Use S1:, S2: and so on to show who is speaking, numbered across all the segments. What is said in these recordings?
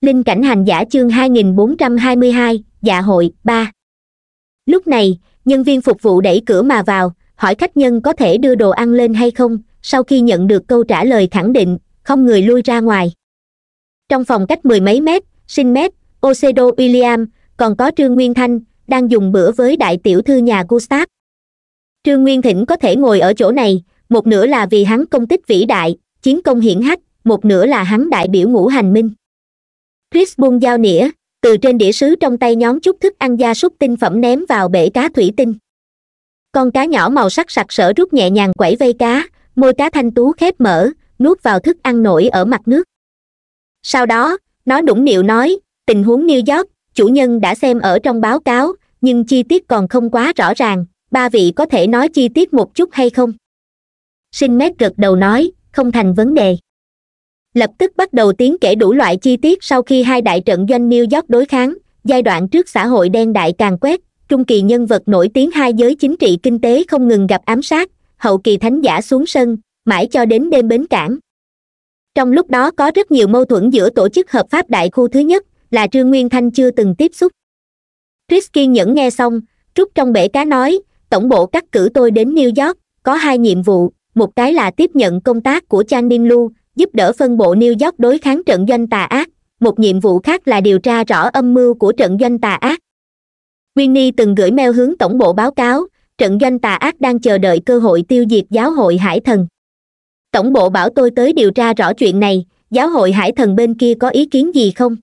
S1: linh cảnh hành giả chương 2422, dạ hội 3. lúc này nhân viên phục vụ đẩy cửa mà vào hỏi khách nhân có thể đưa đồ ăn lên hay không sau khi nhận được câu trả lời khẳng định không người lui ra ngoài trong phòng cách mười mấy mét sinh mét ocedo william còn có trương nguyên thanh đang dùng bữa với đại tiểu thư nhà gustav trương nguyên thỉnh có thể ngồi ở chỗ này một nửa là vì hắn công tích vĩ đại chiến công hiển hách một nửa là hắn đại biểu ngũ hành minh chris buông dao nĩa từ trên đĩa sứ trong tay nhón chút thức ăn gia súc tinh phẩm ném vào bể cá thủy tinh con cá nhỏ màu sắc sặc sỡ rút nhẹ nhàng quẩy vây cá môi cá thanh tú khép mở nuốt vào thức ăn nổi ở mặt nước sau đó nó nũng nịu nói tình huống new york chủ nhân đã xem ở trong báo cáo nhưng chi tiết còn không quá rõ ràng ba vị có thể nói chi tiết một chút hay không sinh mét gật đầu nói không thành vấn đề lập tức bắt đầu tiến kể đủ loại chi tiết sau khi hai đại trận doanh new york đối kháng giai đoạn trước xã hội đen đại càng quét trung kỳ nhân vật nổi tiếng hai giới chính trị kinh tế không ngừng gặp ám sát hậu kỳ thánh giả xuống sân mãi cho đến đêm bến cảng trong lúc đó có rất nhiều mâu thuẫn giữa tổ chức hợp pháp đại khu thứ nhất là trương nguyên thanh chưa từng tiếp xúc chris kiên nhẫn nghe xong trúc trong bể cá nói tổng bộ cắt cử tôi đến new york có hai nhiệm vụ một cái là tiếp nhận công tác của chan ninh lu giúp đỡ phân bộ new york đối kháng trận doanh tà ác một nhiệm vụ khác là điều tra rõ âm mưu của trận doanh tà ác winnie từng gửi mail hướng tổng bộ báo cáo trận doanh tà ác đang chờ đợi cơ hội tiêu diệt giáo hội hải thần tổng bộ bảo tôi tới điều tra rõ chuyện này giáo hội hải thần bên kia có ý kiến gì không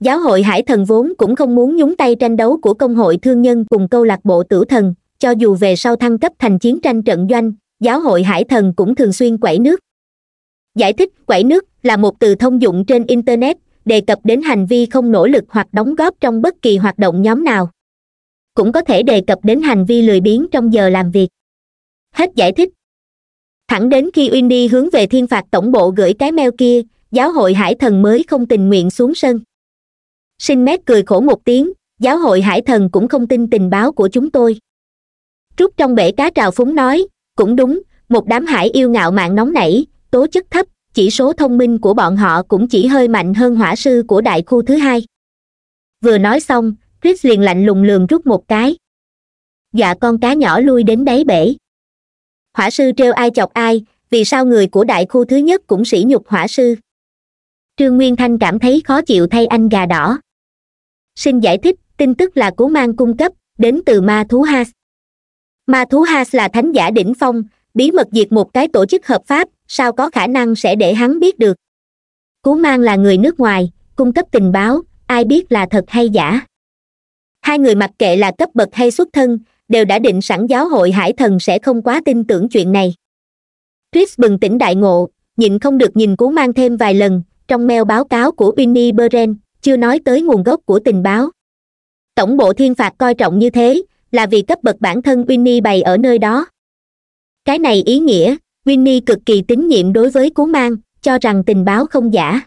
S1: giáo hội hải thần vốn cũng không muốn nhúng tay tranh đấu của công hội thương nhân cùng câu lạc bộ tử thần cho dù về sau thăng cấp thành chiến tranh trận doanh giáo hội hải thần cũng thường xuyên quẩy nước giải thích quẩy nước là một từ thông dụng trên internet đề cập đến hành vi không nỗ lực hoặc đóng góp trong bất kỳ hoạt động nhóm nào cũng có thể đề cập đến hành vi lười biếng trong giờ làm việc hết giải thích thẳng đến khi uyên đi hướng về thiên phạt tổng bộ gửi cái mail kia giáo hội hải thần mới không tình nguyện xuống sân sinh mét cười khổ một tiếng giáo hội hải thần cũng không tin tình báo của chúng tôi rút trong bể cá trào phúng nói cũng đúng một đám hải yêu ngạo mạng nóng nảy tố chất thấp chỉ số thông minh của bọn họ cũng chỉ hơi mạnh hơn hỏa sư của đại khu thứ hai vừa nói xong chris liền lạnh lùng lường rút một cái dạ con cá nhỏ lui đến đáy bể hỏa sư trêu ai chọc ai vì sao người của đại khu thứ nhất cũng sỉ nhục hỏa sư trương nguyên thanh cảm thấy khó chịu thay anh gà đỏ xin giải thích tin tức là cố mang cung cấp đến từ ma thú has ma thú has là thánh giả đỉnh phong bí mật diệt một cái tổ chức hợp pháp sao có khả năng sẽ để hắn biết được cú mang là người nước ngoài cung cấp tình báo ai biết là thật hay giả hai người mặc kệ là cấp bậc hay xuất thân đều đã định sẵn giáo hội hải thần sẽ không quá tin tưởng chuyện này chris bừng tỉnh đại ngộ nhịn không được nhìn cú mang thêm vài lần trong mail báo cáo của Binny Beren, chưa nói tới nguồn gốc của tình báo. Tổng bộ thiên phạt coi trọng như thế, là vì cấp bậc bản thân Binny bày ở nơi đó. Cái này ý nghĩa, winnie cực kỳ tín nhiệm đối với cú mang cho rằng tình báo không giả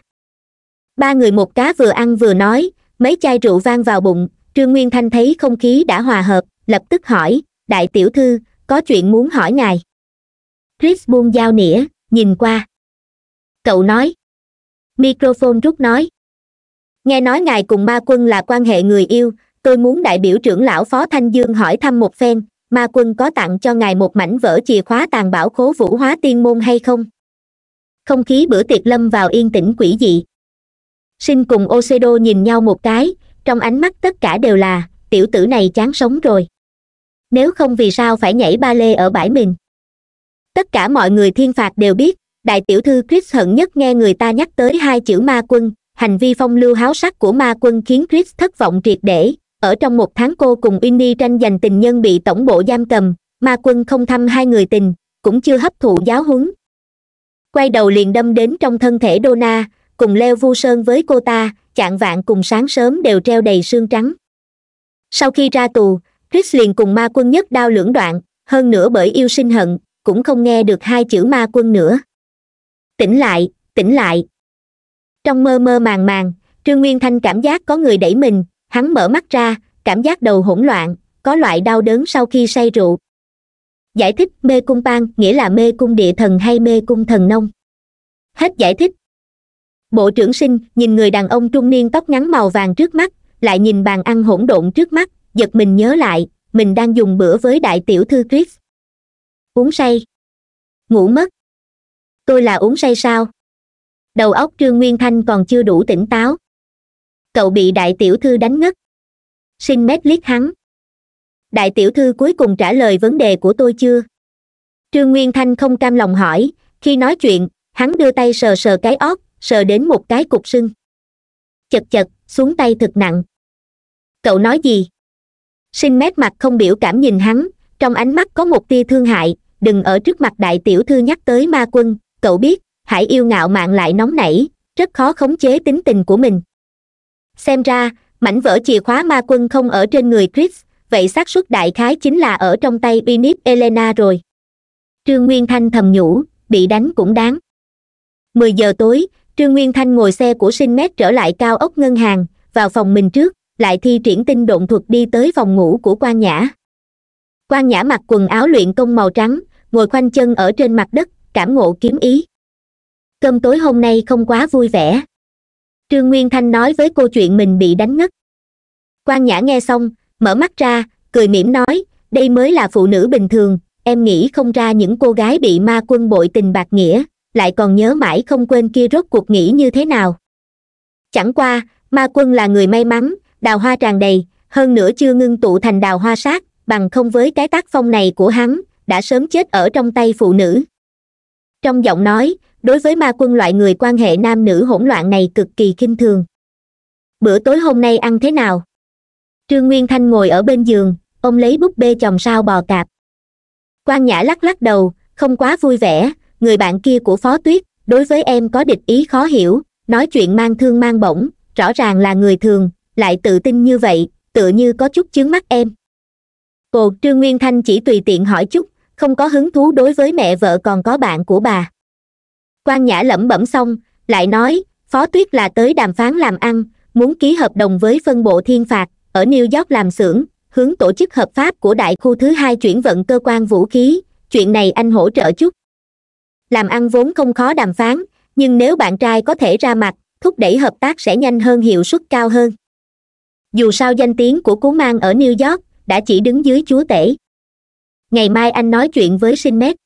S1: ba người một cá vừa ăn vừa nói mấy chai rượu vang vào bụng trương nguyên thanh thấy không khí đã hòa hợp lập tức hỏi đại tiểu thư có chuyện muốn hỏi ngài chris buông dao nĩa nhìn qua cậu nói microphone rút nói nghe nói ngài cùng ma quân là quan hệ người yêu tôi muốn đại biểu trưởng lão phó thanh dương hỏi thăm một phen ma quân có tặng cho ngài một mảnh vỡ chìa khóa tàn bảo khố vũ hóa tiên môn hay không không khí bữa tiệc lâm vào yên tĩnh quỷ dị sinh cùng ocedo nhìn nhau một cái trong ánh mắt tất cả đều là tiểu tử này chán sống rồi nếu không vì sao phải nhảy ba lê ở bãi mình tất cả mọi người thiên phạt đều biết đại tiểu thư chris hận nhất nghe người ta nhắc tới hai chữ ma quân hành vi phong lưu háo sắc của ma quân khiến chris thất vọng triệt để ở trong một tháng cô cùng Winnie tranh giành tình nhân bị tổng bộ giam cầm ma quân không thăm hai người tình cũng chưa hấp thụ giáo huấn quay đầu liền đâm đến trong thân thể dona cùng leo vu sơn với cô ta chạng vạn cùng sáng sớm đều treo đầy xương trắng sau khi ra tù chris liền cùng ma quân nhất đao lưỡng đoạn hơn nữa bởi yêu sinh hận cũng không nghe được hai chữ ma quân nữa tỉnh lại tỉnh lại trong mơ mơ màng màng trương nguyên thanh cảm giác có người đẩy mình hắn mở mắt ra cảm giác đầu hỗn loạn có loại đau đớn sau khi say rượu giải thích mê cung bang nghĩa là mê cung địa thần hay mê cung thần nông hết giải thích bộ trưởng sinh nhìn người đàn ông trung niên tóc ngắn màu vàng trước mắt lại nhìn bàn ăn hỗn độn trước mắt giật mình nhớ lại mình đang dùng bữa với đại tiểu thư tuyết uống say ngủ mất tôi là uống say sao đầu óc trương nguyên thanh còn chưa đủ tỉnh táo cậu bị đại tiểu thư đánh ngất xin mét liếc hắn đại tiểu thư cuối cùng trả lời vấn đề của tôi chưa trương nguyên thanh không cam lòng hỏi khi nói chuyện hắn đưa tay sờ sờ cái ót sờ đến một cái cục sưng chật chật xuống tay thật nặng cậu nói gì xin mét mặt không biểu cảm nhìn hắn trong ánh mắt có một tia thương hại đừng ở trước mặt đại tiểu thư nhắc tới ma quân cậu biết hãy yêu ngạo mạng lại nóng nảy rất khó khống chế tính tình của mình xem ra mảnh vỡ chìa khóa ma quân không ở trên người chris vậy xác suất đại khái chính là ở trong tay unip elena rồi trương nguyên thanh thầm nhủ bị đánh cũng đáng mười giờ tối trương nguyên thanh ngồi xe của sinh mét trở lại cao ốc ngân hàng vào phòng mình trước lại thi triển tinh độn thuật đi tới phòng ngủ của quan nhã quan nhã mặc quần áo luyện công màu trắng ngồi khoanh chân ở trên mặt đất cảm ngộ kiếm ý cơm tối hôm nay không quá vui vẻ trương nguyên thanh nói với cô chuyện mình bị đánh ngất quan nhã nghe xong mở mắt ra cười mỉm nói đây mới là phụ nữ bình thường em nghĩ không ra những cô gái bị ma quân bội tình bạc nghĩa lại còn nhớ mãi không quên kia rốt cuộc nghĩ như thế nào chẳng qua ma quân là người may mắn đào hoa tràn đầy hơn nữa chưa ngưng tụ thành đào hoa sát bằng không với cái tác phong này của hắn đã sớm chết ở trong tay phụ nữ trong giọng nói đối với ma quân loại người quan hệ nam nữ hỗn loạn này cực kỳ kinh thường bữa tối hôm nay ăn thế nào trương nguyên thanh ngồi ở bên giường ông lấy búp bê chồng sao bò cạp quan nhã lắc lắc đầu không quá vui vẻ người bạn kia của phó tuyết đối với em có địch ý khó hiểu nói chuyện mang thương mang bổng rõ ràng là người thường lại tự tin như vậy tựa như có chút chướng mắt em cô trương nguyên thanh chỉ tùy tiện hỏi chút không có hứng thú đối với mẹ vợ còn có bạn của bà quan nhã lẩm bẩm xong lại nói phó tuyết là tới đàm phán làm ăn muốn ký hợp đồng với phân bộ thiên phạt ở new york làm xưởng hướng tổ chức hợp pháp của đại khu thứ hai chuyển vận cơ quan vũ khí chuyện này anh hỗ trợ chút làm ăn vốn không khó đàm phán nhưng nếu bạn trai có thể ra mặt thúc đẩy hợp tác sẽ nhanh hơn hiệu suất cao hơn dù sao danh tiếng của cú mang ở new york đã chỉ đứng dưới chúa tể ngày mai anh nói chuyện với sinh mét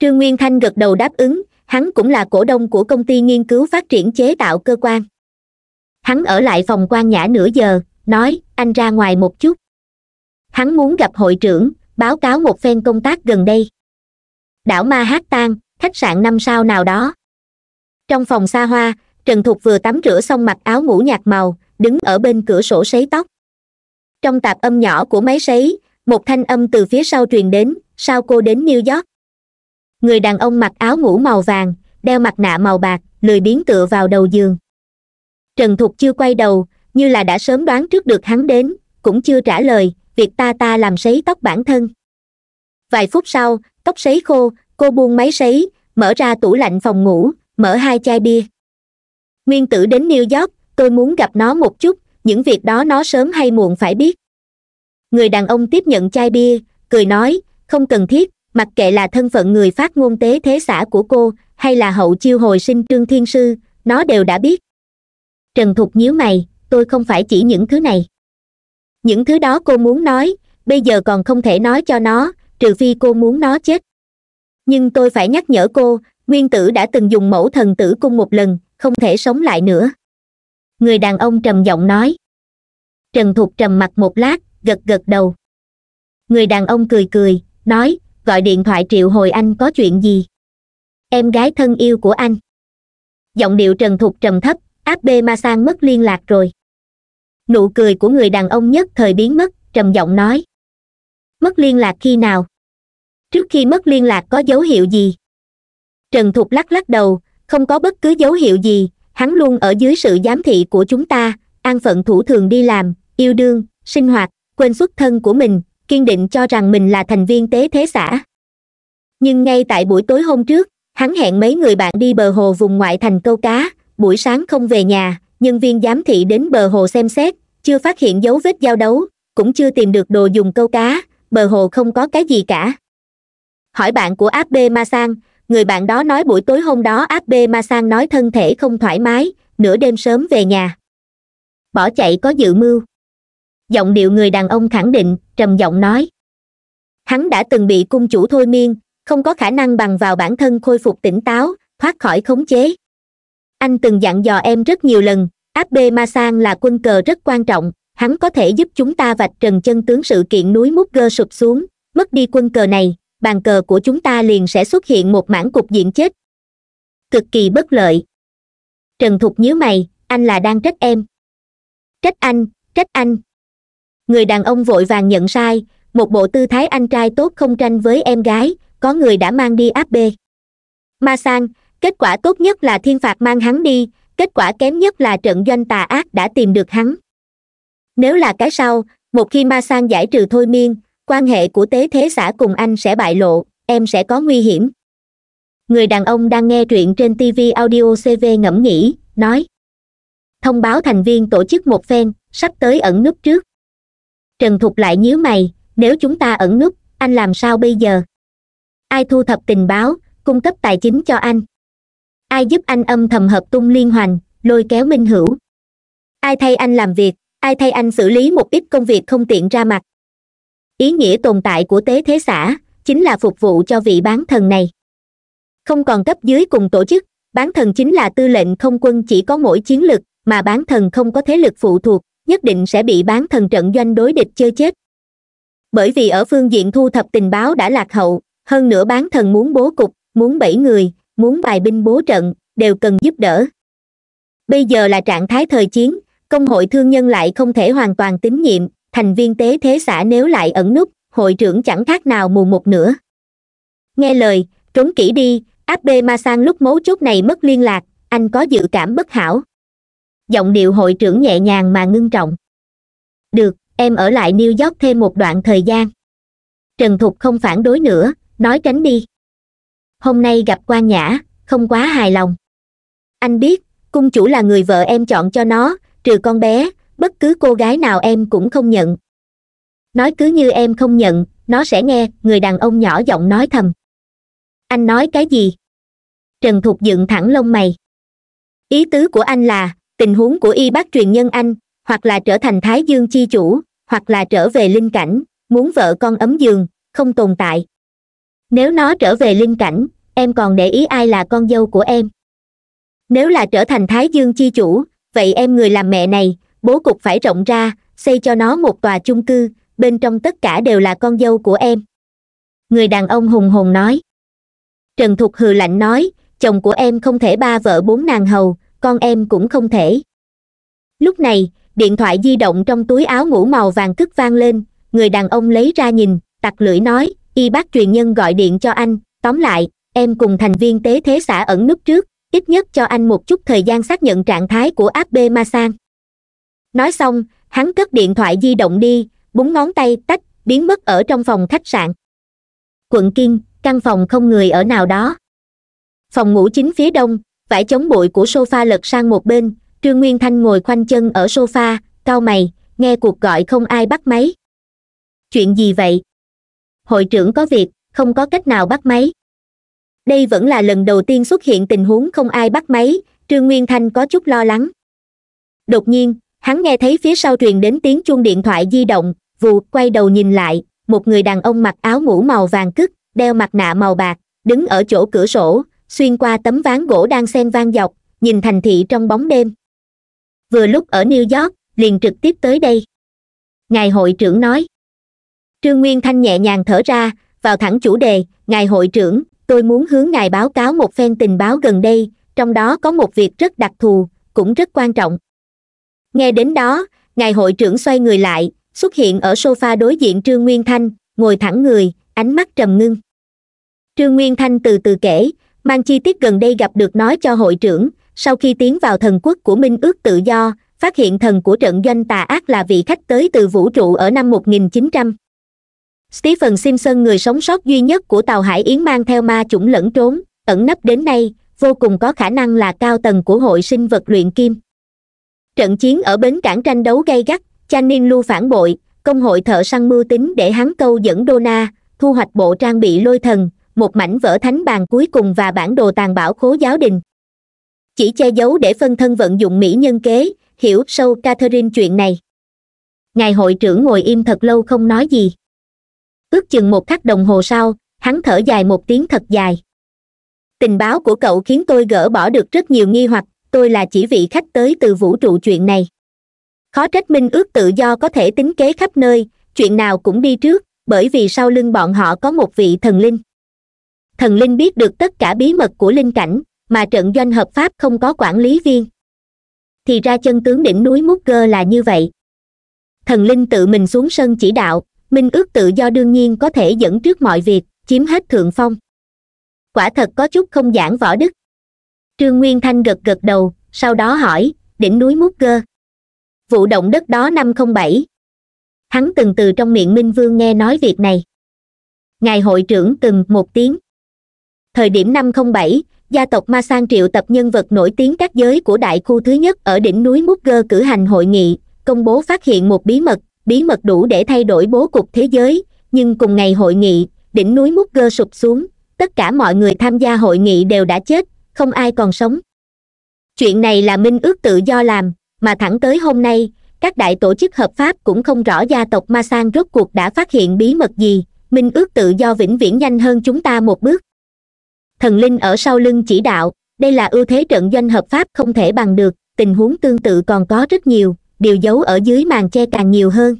S1: trương nguyên thanh gật đầu đáp ứng hắn cũng là cổ đông của công ty nghiên cứu phát triển chế tạo cơ quan hắn ở lại phòng quan nhã nửa giờ nói anh ra ngoài một chút hắn muốn gặp hội trưởng báo cáo một phen công tác gần đây đảo ma hát tan khách sạn năm sao nào đó trong phòng xa hoa trần thục vừa tắm rửa xong mặc áo ngủ nhạt màu đứng ở bên cửa sổ sấy tóc trong tạp âm nhỏ của máy sấy một thanh âm từ phía sau truyền đến sao cô đến new york người đàn ông mặc áo ngủ màu vàng đeo mặt nạ màu bạc lười biến tựa vào đầu giường trần thục chưa quay đầu như là đã sớm đoán trước được hắn đến cũng chưa trả lời việc ta ta làm sấy tóc bản thân vài phút sau tóc sấy khô cô buông máy sấy mở ra tủ lạnh phòng ngủ mở hai chai bia nguyên tử đến new york tôi muốn gặp nó một chút những việc đó nó sớm hay muộn phải biết người đàn ông tiếp nhận chai bia cười nói không cần thiết mặc kệ là thân phận người phát ngôn tế thế xã của cô hay là hậu chiêu hồi sinh trương thiên sư nó đều đã biết trần thục nhíu mày tôi không phải chỉ những thứ này những thứ đó cô muốn nói bây giờ còn không thể nói cho nó trừ phi cô muốn nó chết nhưng tôi phải nhắc nhở cô nguyên tử đã từng dùng mẫu thần tử cung một lần không thể sống lại nữa người đàn ông trầm giọng nói trần thục trầm mặt một lát gật gật đầu người đàn ông cười cười nói gọi điện thoại triệu hồi anh có chuyện gì em gái thân yêu của anh giọng điệu trần thục trầm thấp áp bê ma sang mất liên lạc rồi nụ cười của người đàn ông nhất thời biến mất trầm giọng nói mất liên lạc khi nào trước khi mất liên lạc có dấu hiệu gì trần thục lắc lắc đầu không có bất cứ dấu hiệu gì hắn luôn ở dưới sự giám thị của chúng ta an phận thủ thường đi làm yêu đương sinh hoạt quên xuất thân của mình kiên định cho rằng mình là thành viên tế thế xã nhưng ngay tại buổi tối hôm trước hắn hẹn mấy người bạn đi bờ hồ vùng ngoại thành câu cá buổi sáng không về nhà nhân viên giám thị đến bờ hồ xem xét chưa phát hiện dấu vết giao đấu cũng chưa tìm được đồ dùng câu cá bờ hồ không có cái gì cả hỏi bạn của áp b ma sang người bạn đó nói buổi tối hôm đó áp b ma sang nói thân thể không thoải mái nửa đêm sớm về nhà bỏ chạy có dự mưu giọng điệu người đàn ông khẳng định trầm giọng nói hắn đã từng bị cung chủ thôi miên không có khả năng bằng vào bản thân khôi phục tỉnh táo thoát khỏi khống chế anh từng dặn dò em rất nhiều lần áp bê ma sang là quân cờ rất quan trọng hắn có thể giúp chúng ta vạch trần chân tướng sự kiện núi mút gơ sụp xuống mất đi quân cờ này bàn cờ của chúng ta liền sẽ xuất hiện một mảng cục diện chết cực kỳ bất lợi trần thục nhíu mày anh là đang trách em trách anh trách anh người đàn ông vội vàng nhận sai một bộ tư thái anh trai tốt không tranh với em gái có người đã mang đi áp bê ma sang kết quả tốt nhất là thiên phạt mang hắn đi kết quả kém nhất là trận doanh tà ác đã tìm được hắn nếu là cái sau một khi ma sang giải trừ thôi miên quan hệ của tế thế xã cùng anh sẽ bại lộ em sẽ có nguy hiểm người đàn ông đang nghe truyện trên tv audio cv ngẫm nghĩ nói thông báo thành viên tổ chức một phen sắp tới ẩn núp trước trần thục lại nhíu mày nếu chúng ta ẩn núp anh làm sao bây giờ ai thu thập tình báo cung cấp tài chính cho anh ai giúp anh âm thầm hợp tung liên hoành lôi kéo minh hữu ai thay anh làm việc ai thay anh xử lý một ít công việc không tiện ra mặt ý nghĩa tồn tại của tế thế xã chính là phục vụ cho vị bán thần này không còn cấp dưới cùng tổ chức bán thần chính là tư lệnh không quân chỉ có mỗi chiến lực mà bán thần không có thế lực phụ thuộc nhất định sẽ bị bán thần trận doanh đối địch chơi chết bởi vì ở phương diện thu thập tình báo đã lạc hậu hơn nữa bán thần muốn bố cục muốn bảy người muốn bài binh bố trận đều cần giúp đỡ bây giờ là trạng thái thời chiến công hội thương nhân lại không thể hoàn toàn tín nhiệm thành viên tế thế xã nếu lại ẩn nút, hội trưởng chẳng khác nào mù một nữa nghe lời trốn kỹ đi áp bê ma sang lúc mấu chốt này mất liên lạc anh có dự cảm bất hảo giọng điệu hội trưởng nhẹ nhàng mà ngưng trọng được em ở lại new york thêm một đoạn thời gian trần thục không phản đối nữa nói tránh đi hôm nay gặp quan nhã không quá hài lòng anh biết cung chủ là người vợ em chọn cho nó trừ con bé bất cứ cô gái nào em cũng không nhận nói cứ như em không nhận nó sẽ nghe người đàn ông nhỏ giọng nói thầm anh nói cái gì trần thục dựng thẳng lông mày ý tứ của anh là tình huống của y bác truyền nhân anh hoặc là trở thành thái dương chi chủ hoặc là trở về linh cảnh muốn vợ con ấm giường không tồn tại nếu nó trở về linh cảnh em còn để ý ai là con dâu của em nếu là trở thành thái dương chi chủ vậy em người làm mẹ này bố cục phải rộng ra xây cho nó một tòa chung cư bên trong tất cả đều là con dâu của em người đàn ông hùng hồn nói trần thục hừ lạnh nói chồng của em không thể ba vợ bốn nàng hầu con em cũng không thể lúc này điện thoại di động trong túi áo ngủ màu vàng cất vang lên người đàn ông lấy ra nhìn tặc lưỡi nói y bác truyền nhân gọi điện cho anh tóm lại em cùng thành viên tế thế xã ẩn núp trước ít nhất cho anh một chút thời gian xác nhận trạng thái của áp bê ma san nói xong hắn cất điện thoại di động đi búng ngón tay tách biến mất ở trong phòng khách sạn quận kim căn phòng không người ở nào đó phòng ngủ chính phía đông vải chống bụi của sofa lật sang một bên trương nguyên thanh ngồi khoanh chân ở sofa cau mày nghe cuộc gọi không ai bắt máy chuyện gì vậy hội trưởng có việc không có cách nào bắt máy đây vẫn là lần đầu tiên xuất hiện tình huống không ai bắt máy trương nguyên thanh có chút lo lắng đột nhiên hắn nghe thấy phía sau truyền đến tiếng chuông điện thoại di động vụ quay đầu nhìn lại một người đàn ông mặc áo mũ màu vàng cứt đeo mặt nạ màu bạc đứng ở chỗ cửa sổ xuyên qua tấm ván gỗ đang xen vang dọc nhìn thành thị trong bóng đêm vừa lúc ở new york liền trực tiếp tới đây ngài hội trưởng nói trương nguyên thanh nhẹ nhàng thở ra vào thẳng chủ đề ngài hội trưởng tôi muốn hướng ngài báo cáo một phen tình báo gần đây trong đó có một việc rất đặc thù cũng rất quan trọng nghe đến đó ngài hội trưởng xoay người lại xuất hiện ở sofa đối diện trương nguyên thanh ngồi thẳng người ánh mắt trầm ngưng trương nguyên thanh từ từ kể mang chi tiết gần đây gặp được nói cho hội trưởng sau khi tiến vào thần quốc của minh ước tự do phát hiện thần của trận doanh tà ác là vị khách tới từ vũ trụ ở năm 1900. Stephen Simpson người sống sót duy nhất của tàu Hải Yến mang theo ma chủng lẫn trốn, ẩn nấp đến nay, vô cùng có khả năng là cao tầng của hội sinh vật luyện kim. Trận chiến ở bến cảng tranh đấu gay gắt, Channing Lu phản bội, công hội thợ săn mưu tính để hắn câu dẫn Dona, thu hoạch bộ trang bị lôi thần, một mảnh vỡ thánh bàn cuối cùng và bản đồ tàn bảo khố giáo đình chỉ che giấu để phân thân vận dụng mỹ nhân kế hiểu sâu catherine chuyện này ngài hội trưởng ngồi im thật lâu không nói gì ước chừng một khắc đồng hồ sau hắn thở dài một tiếng thật dài tình báo của cậu khiến tôi gỡ bỏ được rất nhiều nghi hoặc tôi là chỉ vị khách tới từ vũ trụ chuyện này khó trách minh ước tự do có thể tính kế khắp nơi chuyện nào cũng đi trước bởi vì sau lưng bọn họ có một vị thần linh thần linh biết được tất cả bí mật của linh cảnh mà trận doanh hợp pháp không có quản lý viên thì ra chân tướng đỉnh núi mút cơ là như vậy thần linh tự mình xuống sân chỉ đạo minh ước tự do đương nhiên có thể dẫn trước mọi việc chiếm hết thượng phong quả thật có chút không giảng võ đức trương nguyên thanh gật gật đầu sau đó hỏi đỉnh núi mút cơ vụ động đất đó năm không bảy hắn từng từ trong miệng minh vương nghe nói việc này ngài hội trưởng từng một tiếng thời điểm năm không bảy gia tộc ma sang triệu tập nhân vật nổi tiếng các giới của đại khu thứ nhất ở đỉnh núi mút gơ cử hành hội nghị công bố phát hiện một bí mật bí mật đủ để thay đổi bố cục thế giới nhưng cùng ngày hội nghị đỉnh núi mút gơ sụp xuống tất cả mọi người tham gia hội nghị đều đã chết không ai còn sống chuyện này là minh ước tự do làm mà thẳng tới hôm nay các đại tổ chức hợp pháp cũng không rõ gia tộc ma sang rốt cuộc đã phát hiện bí mật gì minh ước tự do vĩnh viễn nhanh hơn chúng ta một bước thần linh ở sau lưng chỉ đạo đây là ưu thế trận doanh hợp pháp không thể bằng được tình huống tương tự còn có rất nhiều điều giấu ở dưới màn che càng nhiều hơn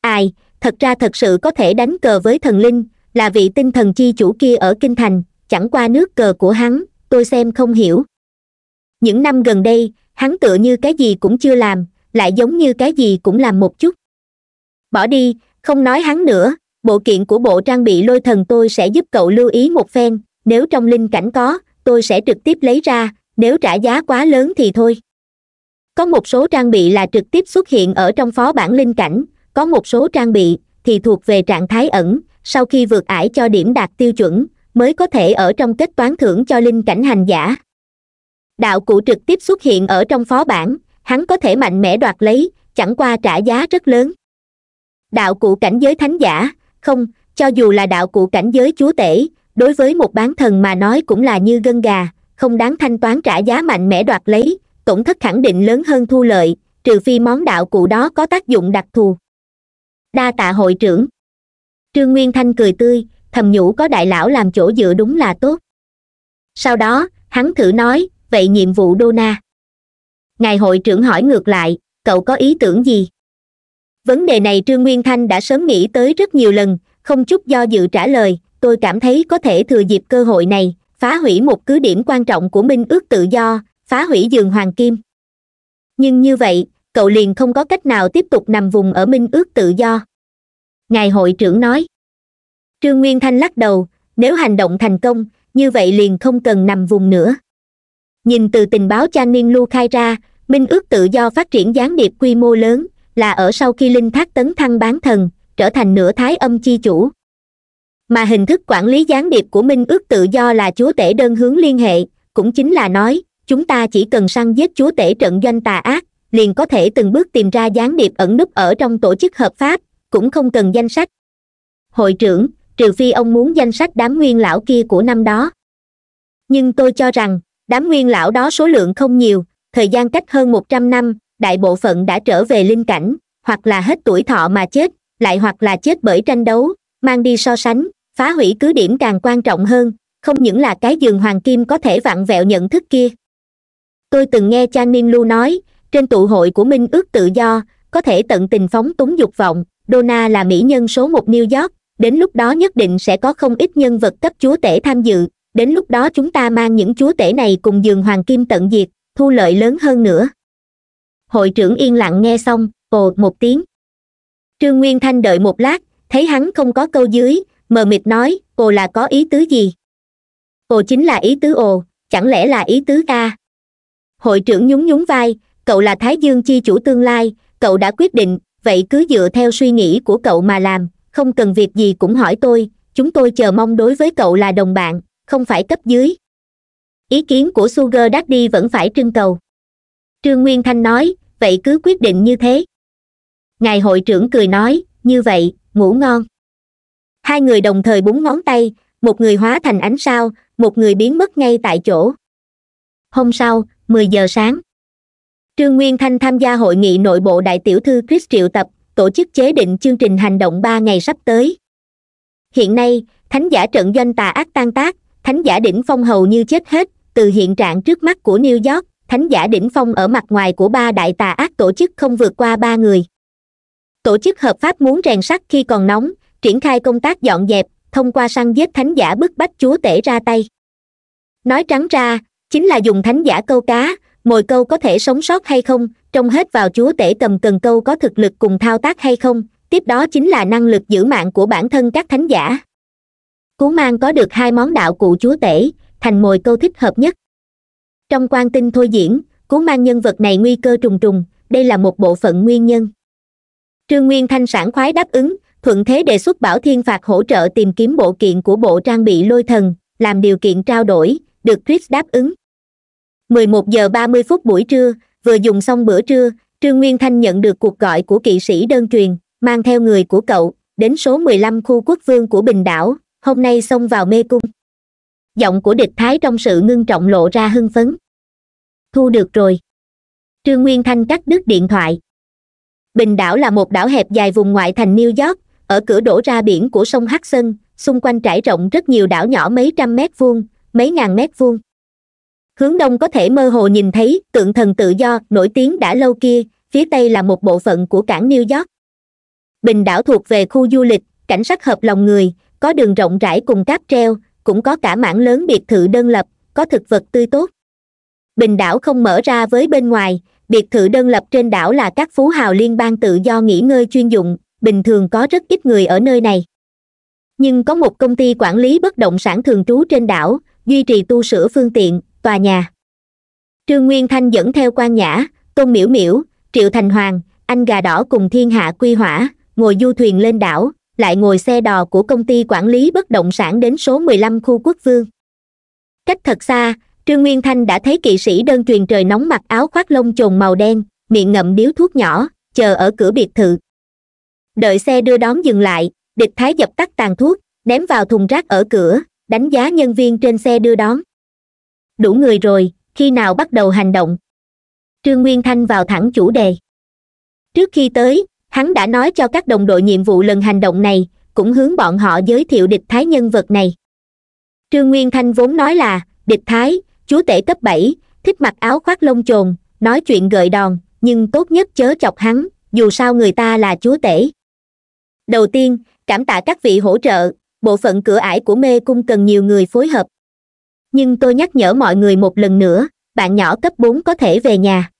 S1: ai thật ra thật sự có thể đánh cờ với thần linh là vị tinh thần chi chủ kia ở kinh thành chẳng qua nước cờ của hắn tôi xem không hiểu những năm gần đây hắn tựa như cái gì cũng chưa làm lại giống như cái gì cũng làm một chút bỏ đi không nói hắn nữa bộ kiện của bộ trang bị lôi thần tôi sẽ giúp cậu lưu ý một phen nếu trong linh cảnh có tôi sẽ trực tiếp lấy ra nếu trả giá quá lớn thì thôi có một số trang bị là trực tiếp xuất hiện ở trong phó bản linh cảnh có một số trang bị thì thuộc về trạng thái ẩn sau khi vượt ải cho điểm đạt tiêu chuẩn mới có thể ở trong kết toán thưởng cho linh cảnh hành giả đạo cụ trực tiếp xuất hiện ở trong phó bản hắn có thể mạnh mẽ đoạt lấy chẳng qua trả giá rất lớn đạo cụ cảnh giới thánh giả không cho dù là đạo cụ cảnh giới chúa tể đối với một bán thần mà nói cũng là như gân gà không đáng thanh toán trả giá mạnh mẽ đoạt lấy tổn thất khẳng định lớn hơn thu lợi trừ phi món đạo cụ đó có tác dụng đặc thù đa tạ hội trưởng trương nguyên thanh cười tươi thầm nhủ có đại lão làm chỗ dựa đúng là tốt sau đó hắn thử nói vậy nhiệm vụ đô na ngài hội trưởng hỏi ngược lại cậu có ý tưởng gì vấn đề này trương nguyên thanh đã sớm nghĩ tới rất nhiều lần không chút do dự trả lời tôi cảm thấy có thể thừa dịp cơ hội này phá hủy một cứ điểm quan trọng của minh ước tự do phá hủy giường hoàng kim nhưng như vậy cậu liền không có cách nào tiếp tục nằm vùng ở minh ước tự do ngài hội trưởng nói trương nguyên thanh lắc đầu nếu hành động thành công như vậy liền không cần nằm vùng nữa nhìn từ tình báo cha channing lu khai ra minh ước tự do phát triển gián điệp quy mô lớn là ở sau khi linh thác tấn thăng bán thần trở thành nửa thái âm chi chủ mà hình thức quản lý gián điệp của minh ước tự do là chúa tể đơn hướng liên hệ cũng chính là nói chúng ta chỉ cần săn giết chúa tể trận doanh tà ác liền có thể từng bước tìm ra gián điệp ẩn núp ở trong tổ chức hợp pháp cũng không cần danh sách hội trưởng trừ phi ông muốn danh sách đám nguyên lão kia của năm đó nhưng tôi cho rằng đám nguyên lão đó số lượng không nhiều thời gian cách hơn một trăm năm đại bộ phận đã trở về linh cảnh hoặc là hết tuổi thọ mà chết lại hoặc là chết bởi tranh đấu mang đi so sánh phá hủy cứ điểm càng quan trọng hơn không những là cái giường hoàng kim có thể vặn vẹo nhận thức kia tôi từng nghe cha ninh lu nói trên tụ hội của minh ước tự do có thể tận tình phóng túng dục vọng dona là mỹ nhân số một new york đến lúc đó nhất định sẽ có không ít nhân vật cấp chúa tể tham dự đến lúc đó chúng ta mang những chúa tể này cùng giường hoàng kim tận diệt thu lợi lớn hơn nữa hội trưởng yên lặng nghe xong ồ một tiếng trương nguyên thanh đợi một lát thấy hắn không có câu dưới mờ mịt nói ồ là có ý tứ gì ồ chính là ý tứ ồ chẳng lẽ là ý tứ a hội trưởng nhún nhún vai cậu là thái dương chi chủ tương lai cậu đã quyết định vậy cứ dựa theo suy nghĩ của cậu mà làm không cần việc gì cũng hỏi tôi chúng tôi chờ mong đối với cậu là đồng bạn không phải cấp dưới ý kiến của sugar daddy vẫn phải trưng cầu trương nguyên thanh nói vậy cứ quyết định như thế ngài hội trưởng cười nói như vậy ngủ ngon hai người đồng thời búng ngón tay một người hóa thành ánh sao một người biến mất ngay tại chỗ hôm sau 10 giờ sáng trương nguyên thanh tham gia hội nghị nội bộ đại tiểu thư chris triệu tập tổ chức chế định chương trình hành động ba ngày sắp tới hiện nay thánh giả trận doanh tà ác tan tác thánh giả đỉnh phong hầu như chết hết từ hiện trạng trước mắt của new york thánh giả đỉnh phong ở mặt ngoài của ba đại tà ác tổ chức không vượt qua ba người tổ chức hợp pháp muốn rèn sắt khi còn nóng triển khai công tác dọn dẹp thông qua săn giết thánh giả bức bách chúa tể ra tay nói trắng ra chính là dùng thánh giả câu cá mồi câu có thể sống sót hay không trông hết vào chúa tể cầm cần câu có thực lực cùng thao tác hay không tiếp đó chính là năng lực giữ mạng của bản thân các thánh giả cú mang có được hai món đạo cụ chúa tể thành mồi câu thích hợp nhất trong quan tinh thôi diễn cú mang nhân vật này nguy cơ trùng trùng đây là một bộ phận nguyên nhân trương nguyên thanh sản khoái đáp ứng thuận thế đề xuất bảo thiên phạt hỗ trợ tìm kiếm bộ kiện của bộ trang bị lôi thần làm điều kiện trao đổi được chris đáp ứng 11 giờ 30 phút buổi trưa vừa dùng xong bữa trưa trương nguyên thanh nhận được cuộc gọi của kỵ sĩ đơn truyền mang theo người của cậu đến số 15 khu quốc vương của bình đảo hôm nay xông vào mê cung giọng của địch thái trong sự ngưng trọng lộ ra hưng phấn thu được rồi trương nguyên thanh cắt đứt điện thoại bình đảo là một đảo hẹp dài vùng ngoại thành new york ở cửa đổ ra biển của sông hắc sơn xung quanh trải rộng rất nhiều đảo nhỏ mấy trăm mét vuông mấy ngàn mét vuông hướng đông có thể mơ hồ nhìn thấy tượng thần tự do nổi tiếng đã lâu kia phía tây là một bộ phận của cảng new york bình đảo thuộc về khu du lịch cảnh sắc hợp lòng người có đường rộng rãi cùng cáp treo cũng có cả mảng lớn biệt thự đơn lập có thực vật tươi tốt bình đảo không mở ra với bên ngoài biệt thự đơn lập trên đảo là các phú hào liên bang tự do nghỉ ngơi chuyên dụng bình thường có rất ít người ở nơi này nhưng có một công ty quản lý bất động sản thường trú trên đảo duy trì tu sửa phương tiện tòa nhà trương nguyên thanh dẫn theo quan nhã tôn miễu miễu triệu thành hoàng anh gà đỏ cùng thiên hạ quy hỏa ngồi du thuyền lên đảo lại ngồi xe đò của công ty quản lý bất động sản đến số 15 khu quốc vương cách thật xa trương nguyên thanh đã thấy kỵ sĩ đơn truyền trời nóng mặc áo khoác lông chồn màu đen miệng ngậm điếu thuốc nhỏ chờ ở cửa biệt thự đợi xe đưa đón dừng lại địch thái dập tắt tàn thuốc ném vào thùng rác ở cửa đánh giá nhân viên trên xe đưa đón đủ người rồi khi nào bắt đầu hành động trương nguyên thanh vào thẳng chủ đề trước khi tới hắn đã nói cho các đồng đội nhiệm vụ lần hành động này cũng hướng bọn họ giới thiệu địch thái nhân vật này trương nguyên thanh vốn nói là địch thái chúa tể cấp bảy thích mặc áo khoác lông chồn nói chuyện gợi đòn nhưng tốt nhất chớ chọc hắn dù sao người ta là chúa tể đầu tiên cảm tạ các vị hỗ trợ bộ phận cửa ải của mê cung cần nhiều người phối hợp nhưng tôi nhắc nhở mọi người một lần nữa bạn nhỏ cấp bốn có thể về nhà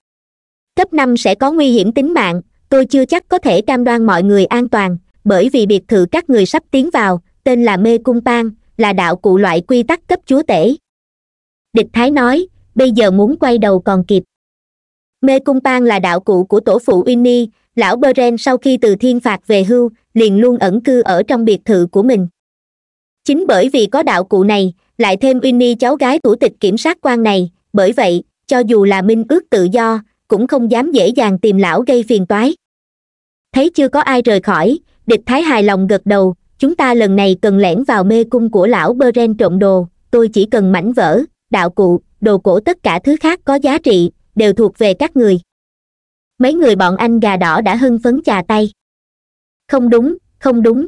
S1: cấp năm sẽ có nguy hiểm tính mạng tôi chưa chắc có thể cam đoan mọi người an toàn bởi vì biệt thự các người sắp tiến vào tên là mê cung pan là đạo cụ loại quy tắc cấp chúa tể địch thái nói bây giờ muốn quay đầu còn kịp mê cung pan là đạo cụ của tổ phụ uy lão beren sau khi từ thiên phạt về hưu liền luôn ẩn cư ở trong biệt thự của mình chính bởi vì có đạo cụ này lại thêm Winnie cháu gái thủ tịch kiểm sát quan này bởi vậy cho dù là minh ước tự do cũng không dám dễ dàng tìm lão gây phiền toái thấy chưa có ai rời khỏi địch thái hài lòng gật đầu chúng ta lần này cần lẻn vào mê cung của lão beren trộm đồ tôi chỉ cần mảnh vỡ đạo cụ đồ cổ tất cả thứ khác có giá trị đều thuộc về các người mấy người bọn anh gà đỏ đã hưng phấn chà tay không đúng không đúng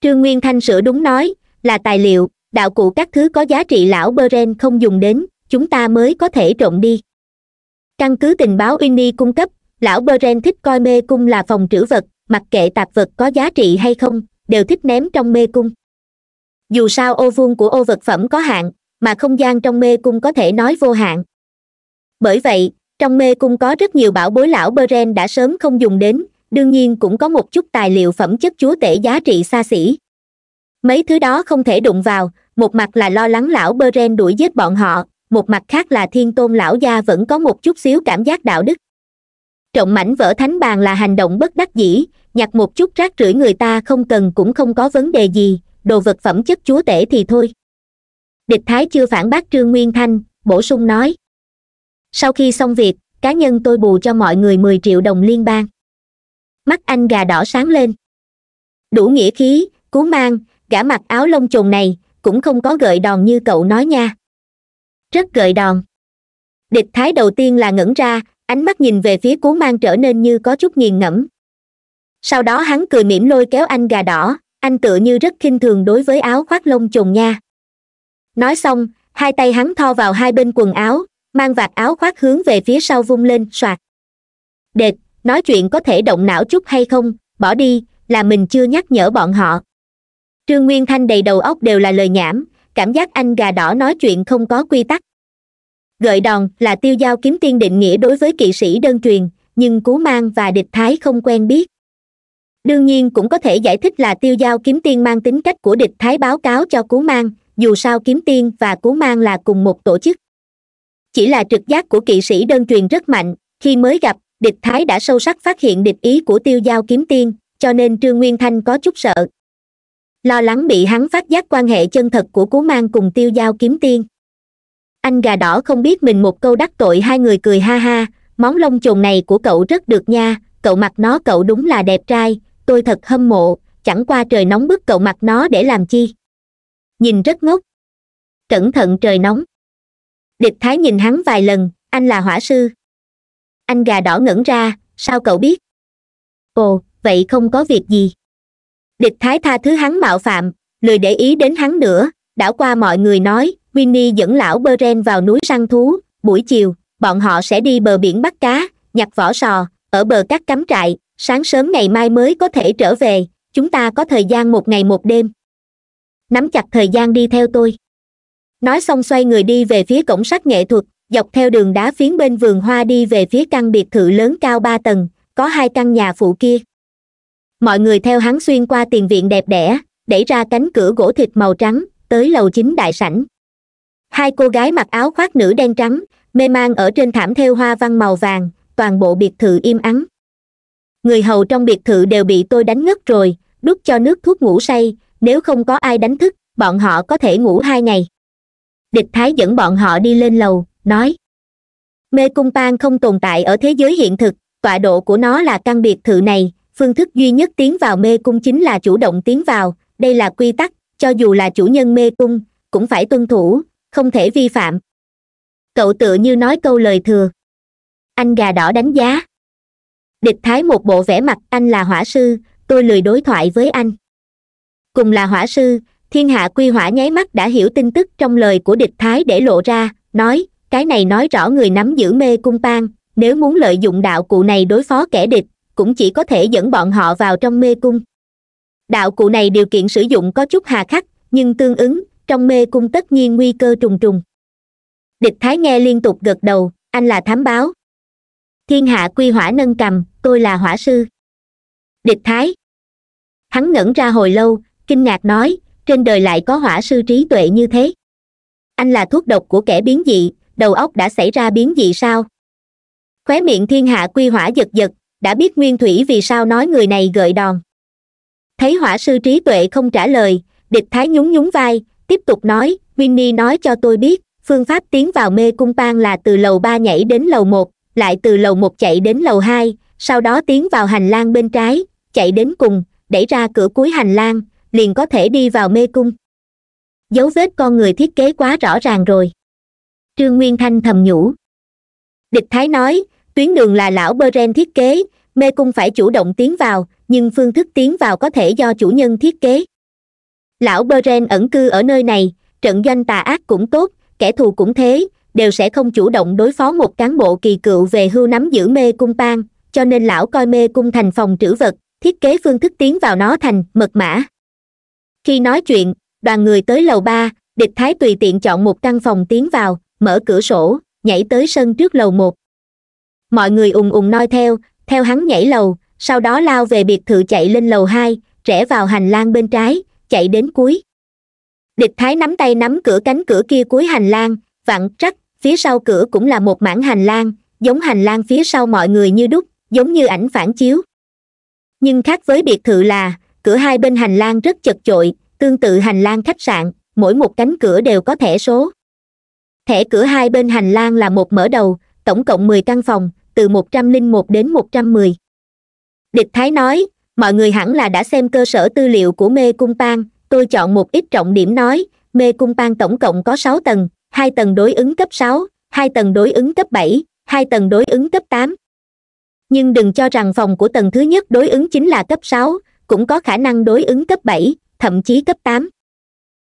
S1: trương nguyên thanh sửa đúng nói là tài liệu đạo cụ các thứ có giá trị lão beren không dùng đến chúng ta mới có thể trộn đi căn cứ tình báo Inni cung cấp lão beren thích coi mê cung là phòng trữ vật mặc kệ tạp vật có giá trị hay không đều thích ném trong mê cung dù sao ô vuông của ô vật phẩm có hạn mà không gian trong mê cung có thể nói vô hạn bởi vậy trong mê cung có rất nhiều bảo bối lão beren đã sớm không dùng đến đương nhiên cũng có một chút tài liệu phẩm chất chúa tể giá trị xa xỉ mấy thứ đó không thể đụng vào một mặt là lo lắng lão beren đuổi giết bọn họ một mặt khác là thiên tôn lão gia vẫn có một chút xíu cảm giác đạo đức trộm mảnh vỡ thánh bàn là hành động bất đắc dĩ nhặt một chút rác rưởi người ta không cần cũng không có vấn đề gì đồ vật phẩm chất chúa tể thì thôi địch thái chưa phản bác trương nguyên thanh bổ sung nói sau khi xong việc cá nhân tôi bù cho mọi người mười triệu đồng liên bang mắt anh gà đỏ sáng lên đủ nghĩa khí cú mang gã mặc áo lông chồn này cũng không có gợi đòn như cậu nói nha rất gợi đòn địch thái đầu tiên là ngẩn ra ánh mắt nhìn về phía cú mang trở nên như có chút nghiền ngẫm sau đó hắn cười mỉm lôi kéo anh gà đỏ anh tựa như rất khinh thường đối với áo khoác lông chồn nha nói xong hai tay hắn tho vào hai bên quần áo mang vạt áo khoác hướng về phía sau vung lên soạt đệt nói chuyện có thể động não chút hay không bỏ đi là mình chưa nhắc nhở bọn họ trương nguyên thanh đầy đầu óc đều là lời nhảm cảm giác anh gà đỏ nói chuyện không có quy tắc gợi đòn là tiêu giao kiếm tiên định nghĩa đối với kỵ sĩ đơn truyền nhưng cú mang và địch thái không quen biết đương nhiên cũng có thể giải thích là tiêu giao kiếm tiên mang tính cách của địch thái báo cáo cho cú mang dù sao kiếm tiên và cú mang là cùng một tổ chức chỉ là trực giác của kỵ sĩ đơn truyền rất mạnh khi mới gặp địch thái đã sâu sắc phát hiện địch ý của tiêu giao kiếm tiên cho nên trương nguyên thanh có chút sợ lo lắng bị hắn phát giác quan hệ chân thật của cú mang cùng tiêu giao kiếm tiên anh gà đỏ không biết mình một câu đắc tội hai người cười ha ha món lông chồn này của cậu rất được nha cậu mặc nó cậu đúng là đẹp trai tôi thật hâm mộ chẳng qua trời nóng bức cậu mặc nó để làm chi nhìn rất ngốc cẩn thận trời nóng địch thái nhìn hắn vài lần anh là hỏa sư anh gà đỏ ngẩn ra sao cậu biết ồ vậy không có việc gì địch thái tha thứ hắn mạo phạm lười để ý đến hắn nữa đảo qua mọi người nói winnie dẫn lão Beren vào núi săn thú buổi chiều bọn họ sẽ đi bờ biển bắt cá nhặt vỏ sò ở bờ các cắm trại sáng sớm ngày mai mới có thể trở về chúng ta có thời gian một ngày một đêm nắm chặt thời gian đi theo tôi nói xong xoay người đi về phía cổng sắt nghệ thuật dọc theo đường đá phiến bên vườn hoa đi về phía căn biệt thự lớn cao ba tầng có hai căn nhà phụ kia mọi người theo hắn xuyên qua tiền viện đẹp đẽ đẩy ra cánh cửa gỗ thịt màu trắng tới lầu chính đại sảnh hai cô gái mặc áo khoác nữ đen trắng mê man ở trên thảm theo hoa văn màu vàng toàn bộ biệt thự im ắng người hầu trong biệt thự đều bị tôi đánh ngất rồi đút cho nước thuốc ngủ say nếu không có ai đánh thức bọn họ có thể ngủ hai ngày địch thái dẫn bọn họ đi lên lầu nói mê cung pan không tồn tại ở thế giới hiện thực tọa độ của nó là căn biệt thự này phương thức duy nhất tiến vào mê cung chính là chủ động tiến vào đây là quy tắc cho dù là chủ nhân mê cung cũng phải tuân thủ không thể vi phạm cậu tự như nói câu lời thừa anh gà đỏ đánh giá địch thái một bộ vẻ mặt anh là hỏa sư tôi lười đối thoại với anh cùng là hỏa sư thiên hạ quy hỏa nháy mắt đã hiểu tin tức trong lời của địch thái để lộ ra nói cái này nói rõ người nắm giữ mê cung pan nếu muốn lợi dụng đạo cụ này đối phó kẻ địch cũng chỉ có thể dẫn bọn họ vào trong mê cung đạo cụ này điều kiện sử dụng có chút hà khắc nhưng tương ứng trong mê cung tất nhiên nguy cơ trùng trùng địch thái nghe liên tục gật đầu anh là thám báo thiên hạ quy hỏa nâng cầm tôi là hỏa sư địch thái hắn ngẩn ra hồi lâu kinh ngạc nói trên đời lại có hỏa sư trí tuệ như thế anh là thuốc độc của kẻ biến dị đầu óc đã xảy ra biến dị sao khóe miệng thiên hạ quy hỏa giật giật đã biết nguyên thủy vì sao nói người này gợi đòn thấy hỏa sư trí tuệ không trả lời địch thái nhún nhún vai tiếp tục nói winnie nói cho tôi biết phương pháp tiến vào mê cung pan là từ lầu ba nhảy đến lầu một lại từ lầu một chạy đến lầu hai sau đó tiến vào hành lang bên trái chạy đến cùng đẩy ra cửa cuối hành lang liền có thể đi vào mê cung dấu vết con người thiết kế quá rõ ràng rồi trương nguyên thanh thầm nhủ địch thái nói tuyến đường là lão beren thiết kế mê cung phải chủ động tiến vào nhưng phương thức tiến vào có thể do chủ nhân thiết kế lão beren ẩn cư ở nơi này trận doanh tà ác cũng tốt kẻ thù cũng thế đều sẽ không chủ động đối phó một cán bộ kỳ cựu về hưu nắm giữ mê cung pan cho nên lão coi mê cung thành phòng trữ vật thiết kế phương thức tiến vào nó thành mật mã khi nói chuyện đoàn người tới lầu ba địch thái tùy tiện chọn một căn phòng tiến vào mở cửa sổ nhảy tới sân trước lầu một mọi người ùng ùng noi theo theo hắn nhảy lầu sau đó lao về biệt thự chạy lên lầu hai rẽ vào hành lang bên trái chạy đến cuối địch thái nắm tay nắm cửa cánh cửa kia cuối hành lang vặn trắc phía sau cửa cũng là một mảng hành lang giống hành lang phía sau mọi người như đúc giống như ảnh phản chiếu nhưng khác với biệt thự là cửa hai bên hành lang rất chật chội tương tự hành lang khách sạn mỗi một cánh cửa đều có thẻ số thẻ cửa hai bên hành lang là một mở đầu tổng cộng mười căn phòng từ một trăm linh một đến một trăm mười địch thái nói mọi người hẳn là đã xem cơ sở tư liệu của mê cung pang tôi chọn một ít trọng điểm nói mê cung pang tổng cộng có sáu tầng hai tầng đối ứng cấp sáu hai tầng đối ứng cấp bảy hai tầng đối ứng cấp tám nhưng đừng cho rằng phòng của tầng thứ nhất đối ứng chính là cấp sáu cũng có khả năng đối ứng cấp bảy thậm chí cấp tám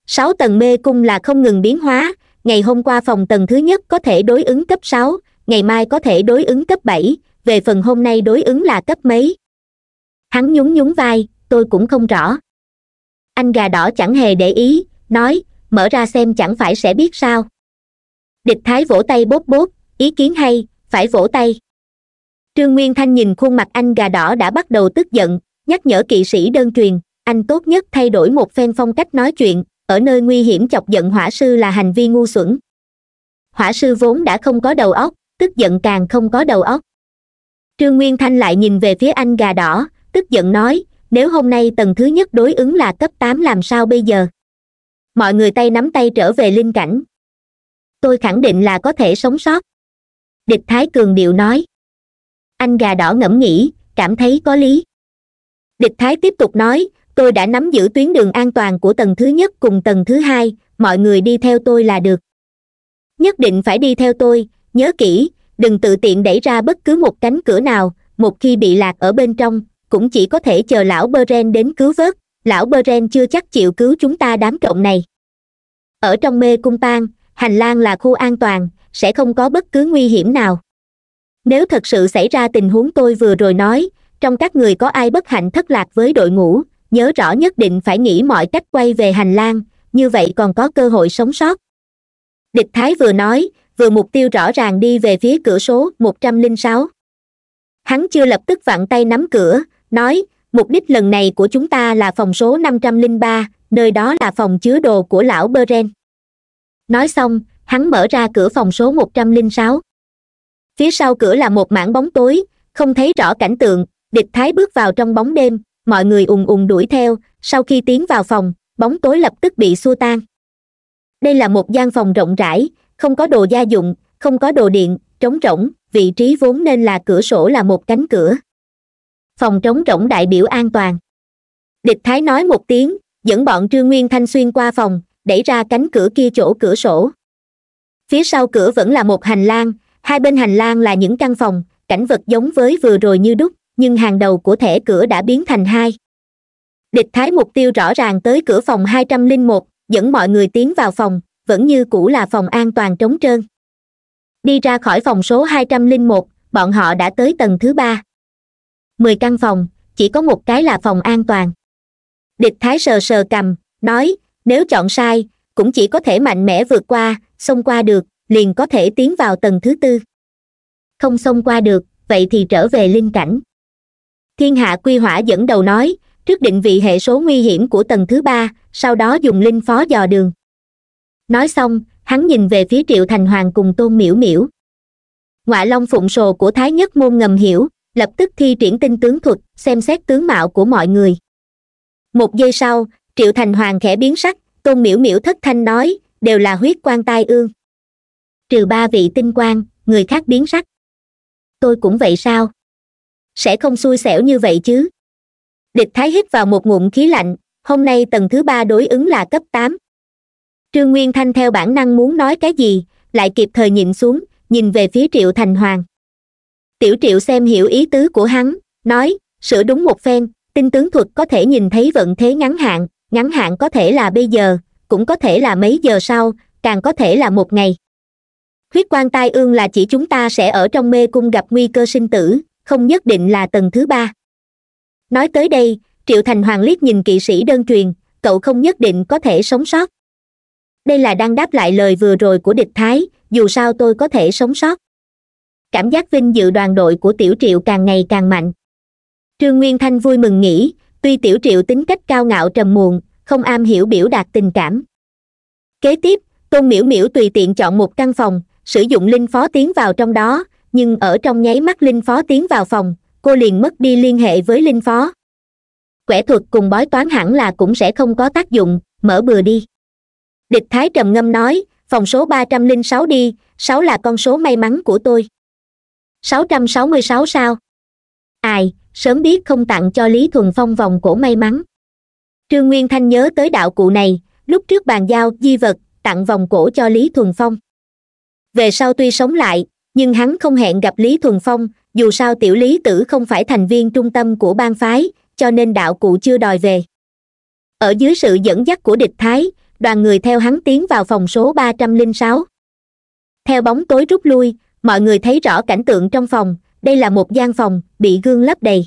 S1: sáu tầng mê cung là không ngừng biến hóa ngày hôm qua phòng tầng thứ nhất có thể đối ứng cấp sáu ngày mai có thể đối ứng cấp bảy về phần hôm nay đối ứng là cấp mấy hắn nhún nhún vai tôi cũng không rõ anh gà đỏ chẳng hề để ý nói mở ra xem chẳng phải sẽ biết sao địch thái vỗ tay bốt bốt ý kiến hay phải vỗ tay trương nguyên thanh nhìn khuôn mặt anh gà đỏ đã bắt đầu tức giận nhắc nhở kỵ sĩ đơn truyền anh tốt nhất thay đổi một phen phong cách nói chuyện ở nơi nguy hiểm chọc giận hỏa sư là hành vi ngu xuẩn hỏa sư vốn đã không có đầu óc tức giận càng không có đầu óc trương nguyên thanh lại nhìn về phía anh gà đỏ tức giận nói nếu hôm nay tầng thứ nhất đối ứng là cấp tám làm sao bây giờ mọi người tay nắm tay trở về linh cảnh tôi khẳng định là có thể sống sót địch thái cường điệu nói anh gà đỏ ngẫm nghĩ cảm thấy có lý địch thái tiếp tục nói tôi đã nắm giữ tuyến đường an toàn của tầng thứ nhất cùng tầng thứ hai mọi người đi theo tôi là được nhất định phải đi theo tôi nhớ kỹ đừng tự tiện đẩy ra bất cứ một cánh cửa nào một khi bị lạc ở bên trong cũng chỉ có thể chờ lão beren đến cứu vớt lão beren chưa chắc chịu cứu chúng ta đám trộm này ở trong mê cung tan hành lang là khu an toàn sẽ không có bất cứ nguy hiểm nào nếu thật sự xảy ra tình huống tôi vừa rồi nói trong các người có ai bất hạnh thất lạc với đội ngũ nhớ rõ nhất định phải nghĩ mọi cách quay về hành lang như vậy còn có cơ hội sống sót địch thái vừa nói vừa mục tiêu rõ ràng đi về phía cửa số một trăm linh sáu hắn chưa lập tức vặn tay nắm cửa nói mục đích lần này của chúng ta là phòng số năm trăm linh ba nơi đó là phòng chứa đồ của lão beren nói xong hắn mở ra cửa phòng số một trăm linh sáu phía sau cửa là một mảng bóng tối không thấy rõ cảnh tượng địch thái bước vào trong bóng đêm mọi người ùng ùng đuổi theo sau khi tiến vào phòng bóng tối lập tức bị xua tan đây là một gian phòng rộng rãi không có đồ gia dụng không có đồ điện trống rỗng vị trí vốn nên là cửa sổ là một cánh cửa phòng trống rỗng đại biểu an toàn địch thái nói một tiếng dẫn bọn trương nguyên thanh xuyên qua phòng đẩy ra cánh cửa kia chỗ cửa sổ phía sau cửa vẫn là một hành lang hai bên hành lang là những căn phòng cảnh vật giống với vừa rồi như đúc nhưng hàng đầu của thẻ cửa đã biến thành hai địch thái mục tiêu rõ ràng tới cửa phòng hai trăm linh một dẫn mọi người tiến vào phòng vẫn như cũ là phòng an toàn trống trơn đi ra khỏi phòng số hai trăm linh một bọn họ đã tới tầng thứ ba mười căn phòng chỉ có một cái là phòng an toàn địch thái sờ sờ cầm nói nếu chọn sai cũng chỉ có thể mạnh mẽ vượt qua xông qua được liền có thể tiến vào tầng thứ tư không xông qua được vậy thì trở về linh cảnh thiên hạ quy hỏa dẫn đầu nói trước định vị hệ số nguy hiểm của tầng thứ ba sau đó dùng linh phó dò đường nói xong hắn nhìn về phía triệu thành hoàng cùng tôn miễu miễu ngoại long phụng sồ của thái nhất môn ngầm hiểu lập tức thi triển tinh tướng thuật xem xét tướng mạo của mọi người một giây sau triệu thành hoàng khẽ biến sắc tôn miễu miễu thất thanh nói đều là huyết quan tai ương trừ ba vị tinh quan người khác biến sắc tôi cũng vậy sao sẽ không xui xẻo như vậy chứ địch thái hít vào một ngụm khí lạnh hôm nay tầng thứ ba đối ứng là cấp tám trương nguyên thanh theo bản năng muốn nói cái gì lại kịp thời nhịn xuống nhìn về phía triệu thành hoàng tiểu triệu xem hiểu ý tứ của hắn nói sửa đúng một phen tinh tướng thuật có thể nhìn thấy vận thế ngắn hạn ngắn hạn có thể là bây giờ cũng có thể là mấy giờ sau càng có thể là một ngày huyết quan tai ương là chỉ chúng ta sẽ ở trong mê cung gặp nguy cơ sinh tử không nhất định là tầng thứ ba nói tới đây triệu thành hoàng liếc nhìn kỵ sĩ đơn truyền cậu không nhất định có thể sống sót đây là đang đáp lại lời vừa rồi của địch thái dù sao tôi có thể sống sót cảm giác vinh dự đoàn đội của tiểu triệu càng ngày càng mạnh trương nguyên thanh vui mừng nghĩ tuy tiểu triệu tính cách cao ngạo trầm muộn không am hiểu biểu đạt tình cảm kế tiếp tôn miễu miễu tùy tiện chọn một căn phòng sử dụng linh phó tiến vào trong đó nhưng ở trong nháy mắt linh phó tiến vào phòng cô liền mất đi liên hệ với linh phó quẻ thuật cùng bói toán hẳn là cũng sẽ không có tác dụng mở bừa đi địch thái trầm ngâm nói phòng số ba trăm linh sáu đi sáu là con số may mắn của tôi sáu trăm sáu mươi sáu sao ai sớm biết không tặng cho lý thuần phong vòng cổ may mắn trương nguyên thanh nhớ tới đạo cụ này lúc trước bàn giao di vật tặng vòng cổ cho lý thuần phong về sau tuy sống lại nhưng hắn không hẹn gặp lý thuần phong dù sao tiểu lý tử không phải thành viên trung tâm của bang phái cho nên đạo cụ chưa đòi về ở dưới sự dẫn dắt của địch thái đoàn người theo hắn tiến vào phòng số ba trăm linh sáu theo bóng tối rút lui mọi người thấy rõ cảnh tượng trong phòng đây là một gian phòng bị gương lấp đầy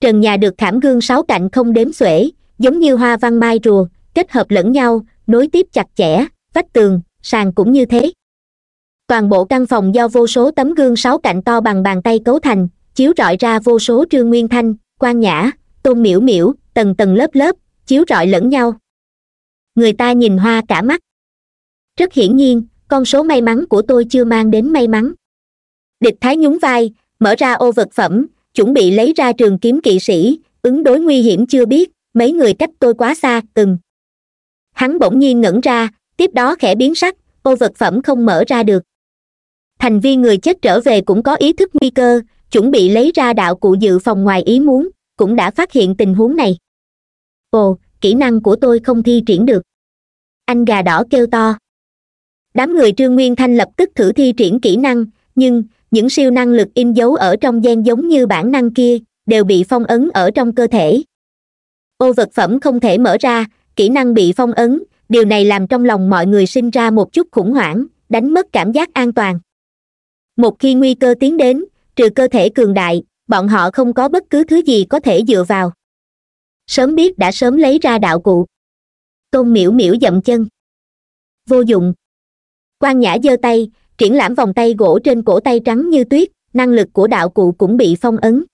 S1: trần nhà được thảm gương sáu cạnh không đếm xuể giống như hoa văn mai rùa kết hợp lẫn nhau nối tiếp chặt chẽ vách tường sàn cũng như thế toàn bộ căn phòng do vô số tấm gương sáu cạnh to bằng bàn tay cấu thành chiếu rọi ra vô số trương nguyên thanh quan nhã tôn miễu miễu tầng tầng lớp lớp chiếu rọi lẫn nhau người ta nhìn hoa cả mắt rất hiển nhiên con số may mắn của tôi chưa mang đến may mắn địch thái nhún vai mở ra ô vật phẩm chuẩn bị lấy ra trường kiếm kỵ sĩ ứng đối nguy hiểm chưa biết mấy người cách tôi quá xa từng hắn bỗng nhiên ngẩn ra tiếp đó khẽ biến sắc ô vật phẩm không mở ra được thành viên người chết trở về cũng có ý thức nguy cơ chuẩn bị lấy ra đạo cụ dự phòng ngoài ý muốn cũng đã phát hiện tình huống này ồ kỹ năng của tôi không thi triển được anh gà đỏ kêu to đám người trương nguyên thanh lập tức thử thi triển kỹ năng nhưng những siêu năng lực in dấu ở trong gen giống như bản năng kia đều bị phong ấn ở trong cơ thể ô vật phẩm không thể mở ra kỹ năng bị phong ấn điều này làm trong lòng mọi người sinh ra một chút khủng hoảng đánh mất cảm giác an toàn một khi nguy cơ tiến đến trừ cơ thể cường đại bọn họ không có bất cứ thứ gì có thể dựa vào sớm biết đã sớm lấy ra đạo cụ tôn miễu miễu dậm chân vô dụng quan nhã giơ tay triển lãm vòng tay gỗ trên cổ tay trắng như tuyết năng lực của đạo cụ cũng bị phong ấn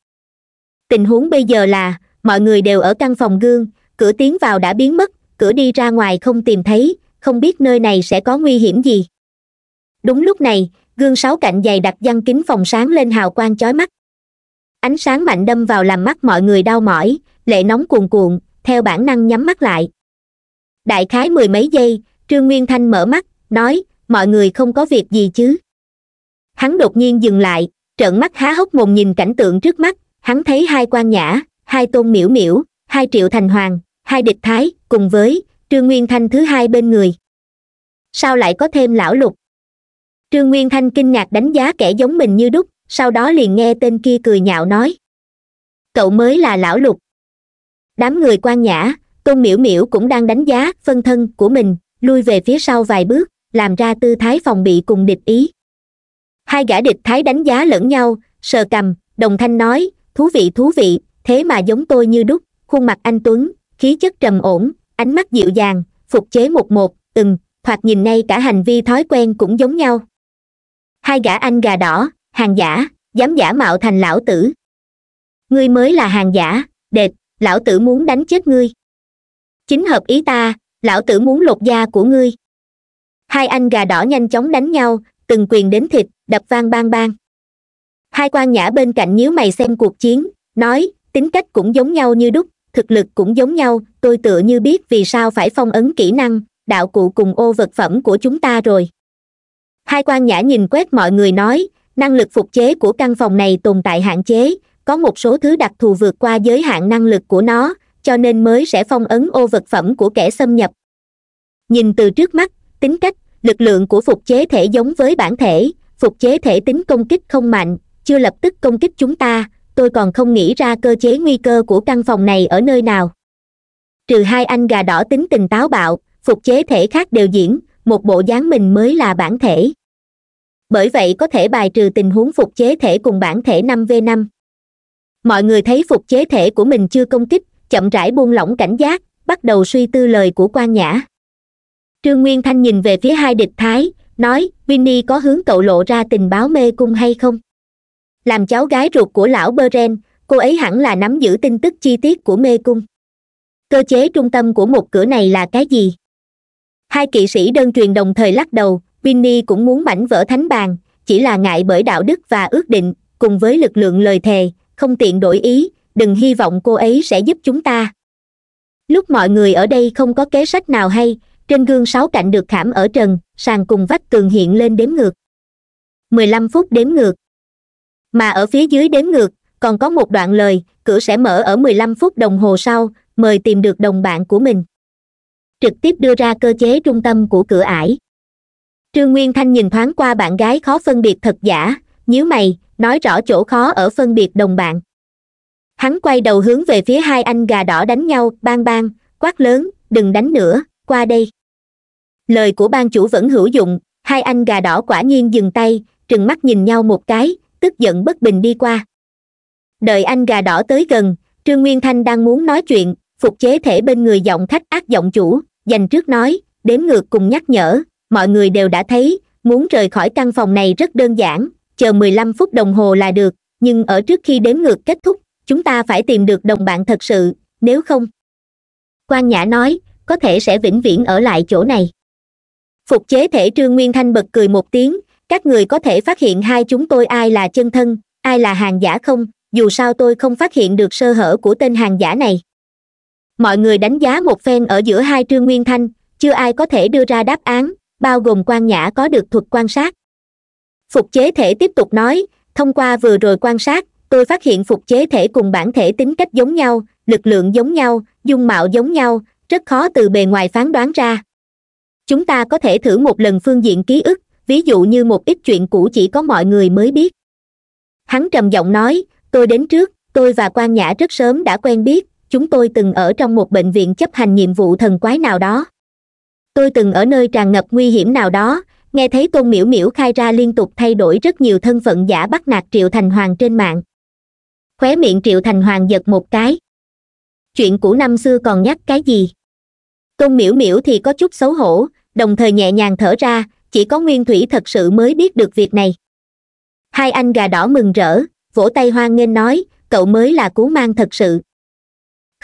S1: tình huống bây giờ là mọi người đều ở căn phòng gương cửa tiến vào đã biến mất cửa đi ra ngoài không tìm thấy không biết nơi này sẽ có nguy hiểm gì đúng lúc này gương sáu cạnh dày đặc văn kính phòng sáng lên hào quang chói mắt ánh sáng mạnh đâm vào làm mắt mọi người đau mỏi lệ nóng cuồn cuộn theo bản năng nhắm mắt lại đại khái mười mấy giây trương nguyên thanh mở mắt nói mọi người không có việc gì chứ hắn đột nhiên dừng lại trợn mắt há hốc mồm nhìn cảnh tượng trước mắt hắn thấy hai quan nhã hai tôn miễu miễu hai triệu thành hoàng hai địch thái cùng với trương nguyên thanh thứ hai bên người sao lại có thêm lão lục trương nguyên thanh kinh ngạc đánh giá kẻ giống mình như đúc sau đó liền nghe tên kia cười nhạo nói cậu mới là lão lục đám người quan nhã tôn miễu miễu cũng đang đánh giá phân thân của mình lui về phía sau vài bước làm ra tư thái phòng bị cùng địch ý hai gã địch thái đánh giá lẫn nhau sờ cầm đồng thanh nói thú vị thú vị thế mà giống tôi như đúc khuôn mặt anh tuấn khí chất trầm ổn ánh mắt dịu dàng phục chế một một từng thoạt nhìn nay cả hành vi thói quen cũng giống nhau hai gã anh gà đỏ hàng giả dám giả mạo thành lão tử ngươi mới là hàng giả đệt lão tử muốn đánh chết ngươi chính hợp ý ta lão tử muốn lột da của ngươi hai anh gà đỏ nhanh chóng đánh nhau từng quyền đến thịt đập vang bang bang hai quan nhã bên cạnh nhíu mày xem cuộc chiến nói tính cách cũng giống nhau như đúc thực lực cũng giống nhau tôi tựa như biết vì sao phải phong ấn kỹ năng đạo cụ cùng ô vật phẩm của chúng ta rồi hai quan nhã nhìn quét mọi người nói năng lực phục chế của căn phòng này tồn tại hạn chế có một số thứ đặc thù vượt qua giới hạn năng lực của nó cho nên mới sẽ phong ấn ô vật phẩm của kẻ xâm nhập nhìn từ trước mắt tính cách lực lượng của phục chế thể giống với bản thể phục chế thể tính công kích không mạnh chưa lập tức công kích chúng ta tôi còn không nghĩ ra cơ chế nguy cơ của căn phòng này ở nơi nào trừ hai anh gà đỏ tính tình táo bạo phục chế thể khác đều diễn một bộ dáng mình mới là bản thể bởi vậy có thể bài trừ tình huống phục chế thể cùng bản thể 5 v 5 mọi người thấy phục chế thể của mình chưa công kích chậm rãi buông lỏng cảnh giác bắt đầu suy tư lời của quan nhã trương nguyên thanh nhìn về phía hai địch thái nói winnie có hướng cậu lộ ra tình báo mê cung hay không làm cháu gái ruột của lão beren cô ấy hẳn là nắm giữ tin tức chi tiết của mê cung cơ chế trung tâm của một cửa này là cái gì hai kỵ sĩ đơn truyền đồng thời lắc đầu winnie cũng muốn mảnh vỡ thánh bàn chỉ là ngại bởi đạo đức và ước định cùng với lực lượng lời thề không tiện đổi ý đừng hy vọng cô ấy sẽ giúp chúng ta lúc mọi người ở đây không có kế sách nào hay trên gương sáu cạnh được khảm ở trần sàn cùng vách tường hiện lên đếm ngược 15 phút đếm ngược mà ở phía dưới đếm ngược còn có một đoạn lời cửa sẽ mở ở 15 phút đồng hồ sau mời tìm được đồng bạn của mình trực tiếp đưa ra cơ chế trung tâm của cửa ải trương nguyên thanh nhìn thoáng qua bạn gái khó phân biệt thật giả nhíu mày nói rõ chỗ khó ở phân biệt đồng bạn hắn quay đầu hướng về phía hai anh gà đỏ đánh nhau bang bang quát lớn đừng đánh nữa qua đây lời của ban chủ vẫn hữu dụng hai anh gà đỏ quả nhiên dừng tay trừng mắt nhìn nhau một cái tức giận bất bình đi qua đợi anh gà đỏ tới gần trương nguyên thanh đang muốn nói chuyện phục chế thể bên người giọng khách ác giọng chủ dành trước nói đếm ngược cùng nhắc nhở mọi người đều đã thấy muốn rời khỏi căn phòng này rất đơn giản chờ mười lăm phút đồng hồ là được nhưng ở trước khi đếm ngược kết thúc chúng ta phải tìm được đồng bạn thật sự nếu không quan nhã nói có thể sẽ vĩnh viễn ở lại chỗ này phục chế thể trương nguyên thanh bật cười một tiếng các người có thể phát hiện hai chúng tôi ai là chân thân ai là hàng giả không dù sao tôi không phát hiện được sơ hở của tên hàng giả này mọi người đánh giá một phen ở giữa hai trương nguyên thanh chưa ai có thể đưa ra đáp án bao gồm quan nhã có được thuật quan sát phục chế thể tiếp tục nói thông qua vừa rồi quan sát tôi phát hiện phục chế thể cùng bản thể tính cách giống nhau lực lượng giống nhau dung mạo giống nhau rất khó từ bề ngoài phán đoán ra chúng ta có thể thử một lần phương diện ký ức ví dụ như một ít chuyện cũ chỉ có mọi người mới biết hắn trầm giọng nói tôi đến trước tôi và quan nhã rất sớm đã quen biết chúng tôi từng ở trong một bệnh viện chấp hành nhiệm vụ thần quái nào đó tôi từng ở nơi tràn ngập nguy hiểm nào đó nghe thấy tôn miễu miễu khai ra liên tục thay đổi rất nhiều thân phận giả bắt nạt triệu thành hoàng trên mạng khóe miệng triệu thành hoàng giật một cái chuyện cũ năm xưa còn nhắc cái gì tôn miễu miễu thì có chút xấu hổ đồng thời nhẹ nhàng thở ra chỉ có nguyên thủy thật sự mới biết được việc này hai anh gà đỏ mừng rỡ vỗ tay hoan nghênh nói cậu mới là cú mang thật sự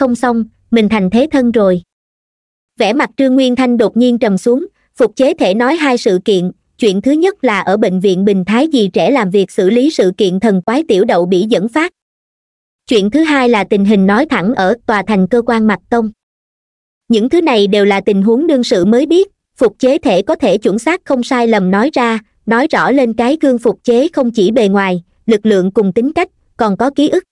S1: không xong mình thành thế thân rồi vẻ mặt trương nguyên thanh đột nhiên trầm xuống phục chế thể nói hai sự kiện chuyện thứ nhất là ở bệnh viện bình thái gì trẻ làm việc xử lý sự kiện thần quái tiểu đậu bị dẫn phát chuyện thứ hai là tình hình nói thẳng ở tòa thành cơ quan mặt tông những thứ này đều là tình huống đương sự mới biết phục chế thể có thể chuẩn xác không sai lầm nói ra nói rõ lên cái gương phục chế không chỉ bề ngoài lực lượng cùng tính cách còn có ký ức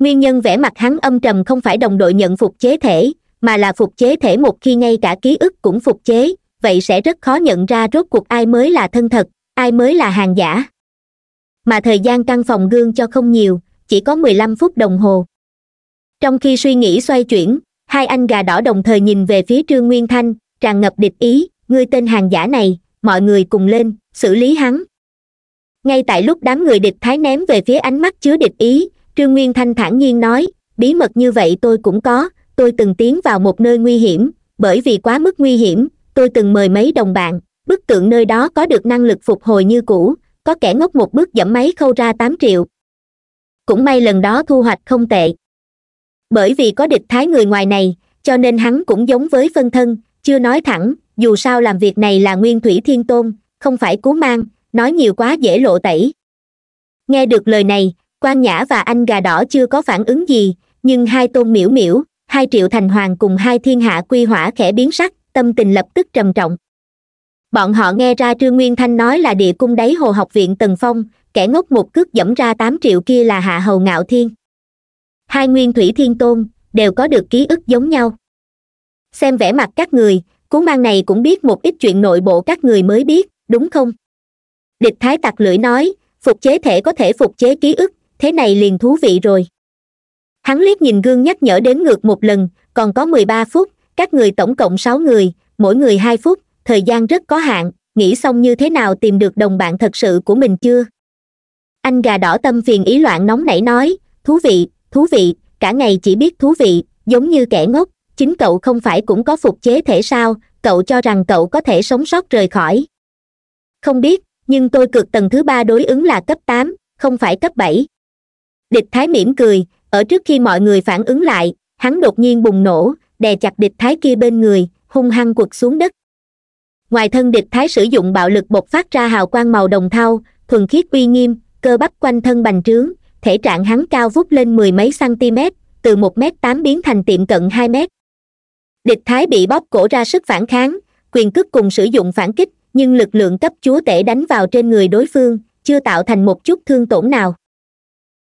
S1: nguyên nhân vẻ mặt hắn âm trầm không phải đồng đội nhận phục chế thể mà là phục chế thể một khi ngay cả ký ức cũng phục chế vậy sẽ rất khó nhận ra rốt cuộc ai mới là thân thật ai mới là hàng giả mà thời gian căn phòng gương cho không nhiều chỉ có mười lăm phút đồng hồ trong khi suy nghĩ xoay chuyển hai anh gà đỏ đồng thời nhìn về phía trương nguyên thanh tràn ngập địch ý ngươi tên hàng giả này mọi người cùng lên xử lý hắn ngay tại lúc đám người địch thái ném về phía ánh mắt chứa địch ý trương nguyên thanh thản nhiên nói bí mật như vậy tôi cũng có tôi từng tiến vào một nơi nguy hiểm bởi vì quá mức nguy hiểm tôi từng mời mấy đồng bạn bức tượng nơi đó có được năng lực phục hồi như cũ có kẻ ngốc một bước dẫm máy khâu ra tám triệu cũng may lần đó thu hoạch không tệ bởi vì có địch thái người ngoài này cho nên hắn cũng giống với phân thân chưa nói thẳng dù sao làm việc này là nguyên thủy thiên tôn không phải cú mang nói nhiều quá dễ lộ tẩy nghe được lời này quan nhã và anh gà đỏ chưa có phản ứng gì nhưng hai tôn miễu miễu hai triệu thành hoàng cùng hai thiên hạ quy hỏa khẽ biến sắc tâm tình lập tức trầm trọng bọn họ nghe ra trương nguyên thanh nói là địa cung đáy hồ học viện tần phong kẻ ngốc một cước dẫm ra tám triệu kia là hạ hầu ngạo thiên hai nguyên thủy thiên tôn đều có được ký ức giống nhau xem vẻ mặt các người cú mang này cũng biết một ít chuyện nội bộ các người mới biết đúng không địch thái tặc lưỡi nói phục chế thể có thể phục chế ký ức thế này liền thú vị rồi hắn liếc nhìn gương nhắc nhở đến ngược một lần còn có mười ba phút các người tổng cộng sáu người mỗi người hai phút thời gian rất có hạn nghĩ xong như thế nào tìm được đồng bạn thật sự của mình chưa anh gà đỏ tâm phiền ý loạn nóng nảy nói thú vị thú vị cả ngày chỉ biết thú vị giống như kẻ ngốc chính cậu không phải cũng có phục chế thể sao cậu cho rằng cậu có thể sống sót rời khỏi không biết nhưng tôi cược tầng thứ ba đối ứng là cấp tám không phải cấp bảy địch thái mỉm cười ở trước khi mọi người phản ứng lại hắn đột nhiên bùng nổ đè chặt địch thái kia bên người hung hăng quật xuống đất ngoài thân địch thái sử dụng bạo lực bộc phát ra hào quang màu đồng thau thuần khiết uy nghiêm cơ bắp quanh thân bành trướng thể trạng hắn cao vút lên mười mấy cm từ một m tám biến thành tiệm cận hai m địch thái bị bóp cổ ra sức phản kháng quyền cước cùng sử dụng phản kích nhưng lực lượng cấp chúa tể đánh vào trên người đối phương chưa tạo thành một chút thương tổn nào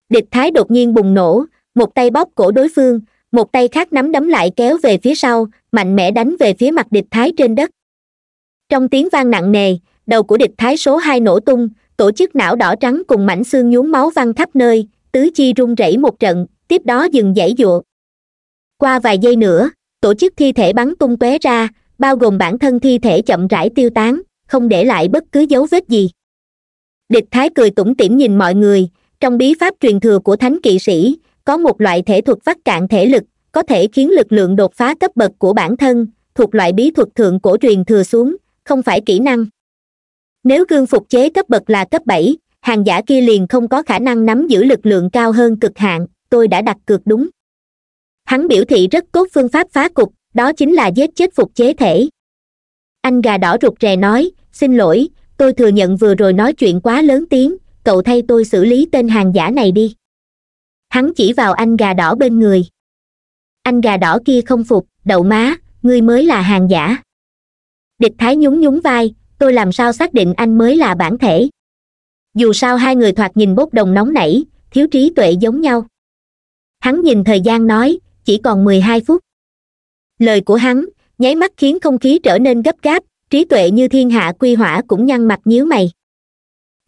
S1: địch thái đột nhiên bùng nổ một tay bóp cổ đối phương một tay khác nắm đấm lại kéo về phía sau mạnh mẽ đánh về phía mặt địch thái trên đất trong tiếng vang nặng nề đầu của địch thái số hai nổ tung tổ chức não đỏ trắng cùng mảnh xương nhuốm máu văng khắp nơi tứ chi run rẩy một trận tiếp đó dừng dãy dụa qua vài giây nữa tổ chức thi thể bắn tung tóe ra bao gồm bản thân thi thể chậm rãi tiêu tán không để lại bất cứ dấu vết gì địch thái cười tủm tỉm nhìn mọi người trong bí pháp truyền thừa của thánh kỵ sĩ có một loại thể thuật phát cạn thể lực có thể khiến lực lượng đột phá cấp bậc của bản thân thuộc loại bí thuật thượng cổ truyền thừa xuống không phải kỹ năng nếu gương phục chế cấp bậc là cấp bảy hàng giả kia liền không có khả năng nắm giữ lực lượng cao hơn cực hạn tôi đã đặt cược đúng hắn biểu thị rất tốt phương pháp phá cục đó chính là giết chết phục chế thể anh gà đỏ rụt rè nói xin lỗi tôi thừa nhận vừa rồi nói chuyện quá lớn tiếng cậu thay tôi xử lý tên hàng giả này đi hắn chỉ vào anh gà đỏ bên người anh gà đỏ kia không phục đậu má ngươi mới là hàng giả địch thái nhún nhún vai tôi làm sao xác định anh mới là bản thể dù sao hai người thoạt nhìn bốc đồng nóng nảy thiếu trí tuệ giống nhau hắn nhìn thời gian nói chỉ còn mười hai phút lời của hắn nháy mắt khiến không khí trở nên gấp gáp trí tuệ như thiên hạ quy hỏa cũng nhăn mặt nhíu mày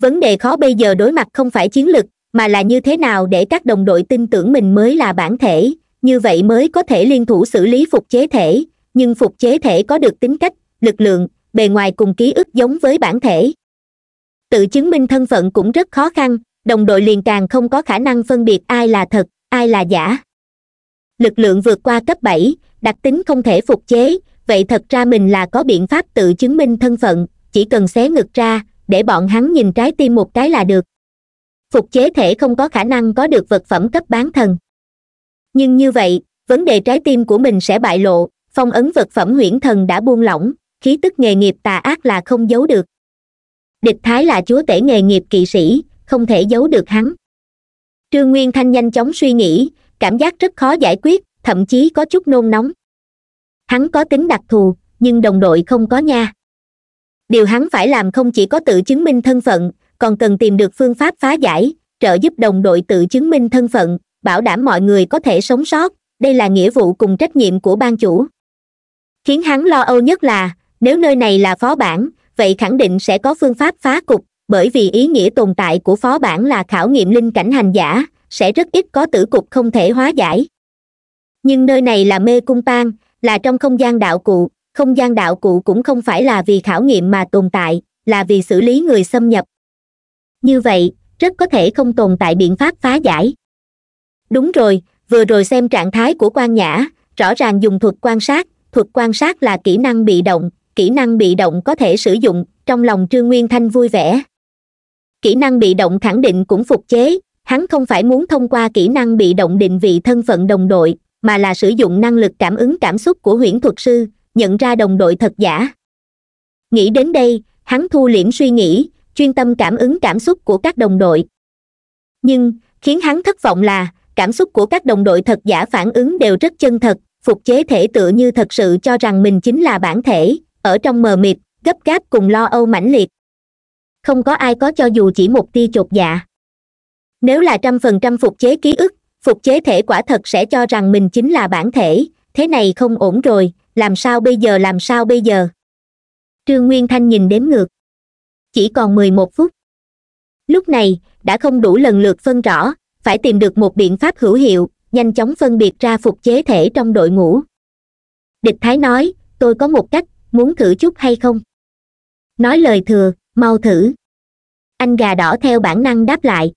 S1: vấn đề khó bây giờ đối mặt không phải chiến lực mà là như thế nào để các đồng đội tin tưởng mình mới là bản thể như vậy mới có thể liên thủ xử lý phục chế thể nhưng phục chế thể có được tính cách lực lượng bề ngoài cùng ký ức giống với bản thể tự chứng minh thân phận cũng rất khó khăn đồng đội liền càng không có khả năng phân biệt ai là thật ai là giả lực lượng vượt qua cấp bảy đặc tính không thể phục chế vậy thật ra mình là có biện pháp tự chứng minh thân phận chỉ cần xé ngực ra để bọn hắn nhìn trái tim một cái là được phục chế thể không có khả năng có được vật phẩm cấp bán thần nhưng như vậy vấn đề trái tim của mình sẽ bại lộ phong ấn vật phẩm huyễn thần đã buông lỏng khí tức nghề nghiệp tà ác là không giấu được địch thái là chúa tể nghề nghiệp kỵ sĩ không thể giấu được hắn trương nguyên thanh nhanh chóng suy nghĩ cảm giác rất khó giải quyết thậm chí có chút nôn nóng hắn có tính đặc thù nhưng đồng đội không có nha điều hắn phải làm không chỉ có tự chứng minh thân phận còn cần tìm được phương pháp phá giải trợ giúp đồng đội tự chứng minh thân phận bảo đảm mọi người có thể sống sót đây là nghĩa vụ cùng trách nhiệm của ban chủ khiến hắn lo âu nhất là nếu nơi này là phó bản vậy khẳng định sẽ có phương pháp phá cục bởi vì ý nghĩa tồn tại của phó bản là khảo nghiệm linh cảnh hành giả sẽ rất ít có tử cục không thể hóa giải nhưng nơi này là mê cung tan là trong không gian đạo cụ không gian đạo cụ cũng không phải là vì khảo nghiệm mà tồn tại là vì xử lý người xâm nhập như vậy rất có thể không tồn tại biện pháp phá giải đúng rồi vừa rồi xem trạng thái của quan nhã rõ ràng dùng thuật quan sát thuật quan sát là kỹ năng bị động kỹ năng bị động có thể sử dụng trong lòng trương nguyên thanh vui vẻ kỹ năng bị động khẳng định cũng phục chế hắn không phải muốn thông qua kỹ năng bị động định vị thân phận đồng đội mà là sử dụng năng lực cảm ứng cảm xúc của huyễn thuật sư nhận ra đồng đội thật giả nghĩ đến đây hắn thu liễm suy nghĩ chuyên tâm cảm ứng cảm xúc của các đồng đội nhưng khiến hắn thất vọng là cảm xúc của các đồng đội thật giả phản ứng đều rất chân thật phục chế thể tựa như thật sự cho rằng mình chính là bản thể ở trong mờ mịt gấp gáp cùng lo âu mãnh liệt không có ai có cho dù chỉ một tia chột dạ nếu là trăm phần trăm phục chế ký ức phục chế thể quả thật sẽ cho rằng mình chính là bản thể thế này không ổn rồi làm sao bây giờ làm sao bây giờ trương nguyên thanh nhìn đếm ngược chỉ còn mười một phút lúc này đã không đủ lần lượt phân rõ phải tìm được một biện pháp hữu hiệu nhanh chóng phân biệt ra phục chế thể trong đội ngũ địch thái nói tôi có một cách muốn thử chút hay không nói lời thừa mau thử anh gà đỏ theo bản năng đáp lại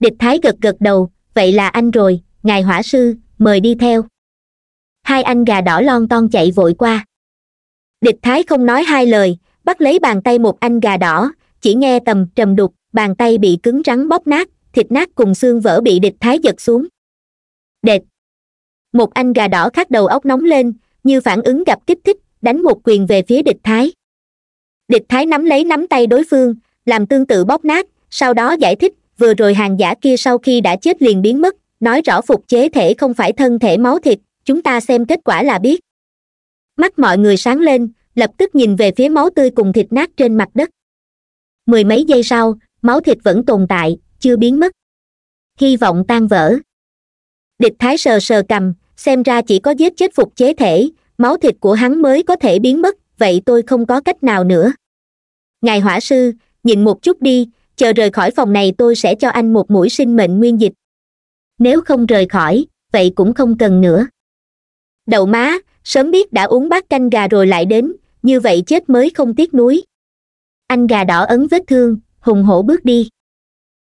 S1: địch thái gật gật đầu vậy là anh rồi ngài hỏa sư mời đi theo hai anh gà đỏ lon ton chạy vội qua địch thái không nói hai lời bắt lấy bàn tay một anh gà đỏ chỉ nghe tầm trầm đục bàn tay bị cứng rắn bóp nát thịt nát cùng xương vỡ bị địch thái giật xuống đệt một anh gà đỏ khát đầu óc nóng lên như phản ứng gặp kích thích đánh một quyền về phía địch thái địch thái nắm lấy nắm tay đối phương làm tương tự bóp nát sau đó giải thích vừa rồi hàng giả kia sau khi đã chết liền biến mất nói rõ phục chế thể không phải thân thể máu thịt chúng ta xem kết quả là biết mắt mọi người sáng lên lập tức nhìn về phía máu tươi cùng thịt nát trên mặt đất mười mấy giây sau máu thịt vẫn tồn tại chưa biến mất hy vọng tan vỡ địch thái sờ sờ cầm xem ra chỉ có giết chết phục chế thể máu thịt của hắn mới có thể biến mất vậy tôi không có cách nào nữa ngài hỏa sư nhìn một chút đi chờ rời khỏi phòng này tôi sẽ cho anh một mũi sinh mệnh nguyên dịch nếu không rời khỏi vậy cũng không cần nữa đậu má sớm biết đã uống bát canh gà rồi lại đến như vậy chết mới không tiếc núi anh gà đỏ ấn vết thương hùng hổ bước đi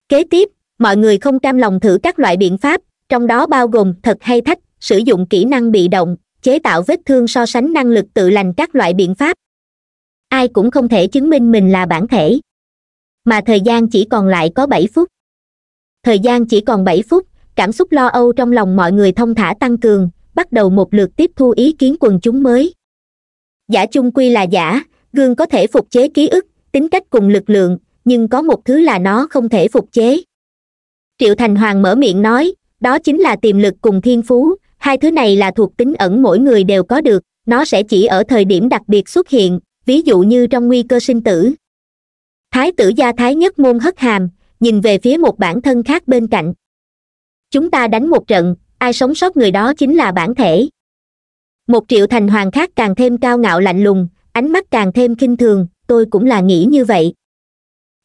S1: kế tiếp mọi người không cam lòng thử các loại biện pháp trong đó bao gồm thật hay thách sử dụng kỹ năng bị động chế tạo vết thương so sánh năng lực tự lành các loại biện pháp ai cũng không thể chứng minh mình là bản thể mà thời gian chỉ còn lại có bảy phút thời gian chỉ còn bảy phút cảm xúc lo âu trong lòng mọi người thông thả tăng cường bắt đầu một lượt tiếp thu ý kiến quần chúng mới giả chung quy là giả gương có thể phục chế ký ức tính cách cùng lực lượng nhưng có một thứ là nó không thể phục chế triệu thành hoàng mở miệng nói đó chính là tiềm lực cùng thiên phú hai thứ này là thuộc tính ẩn mỗi người đều có được nó sẽ chỉ ở thời điểm đặc biệt xuất hiện ví dụ như trong nguy cơ sinh tử thái tử gia thái nhất môn hất hàm nhìn về phía một bản thân khác bên cạnh chúng ta đánh một trận ai sống sót người đó chính là bản thể một triệu thành hoàng khác càng thêm cao ngạo lạnh lùng ánh mắt càng thêm kinh thường tôi cũng là nghĩ như vậy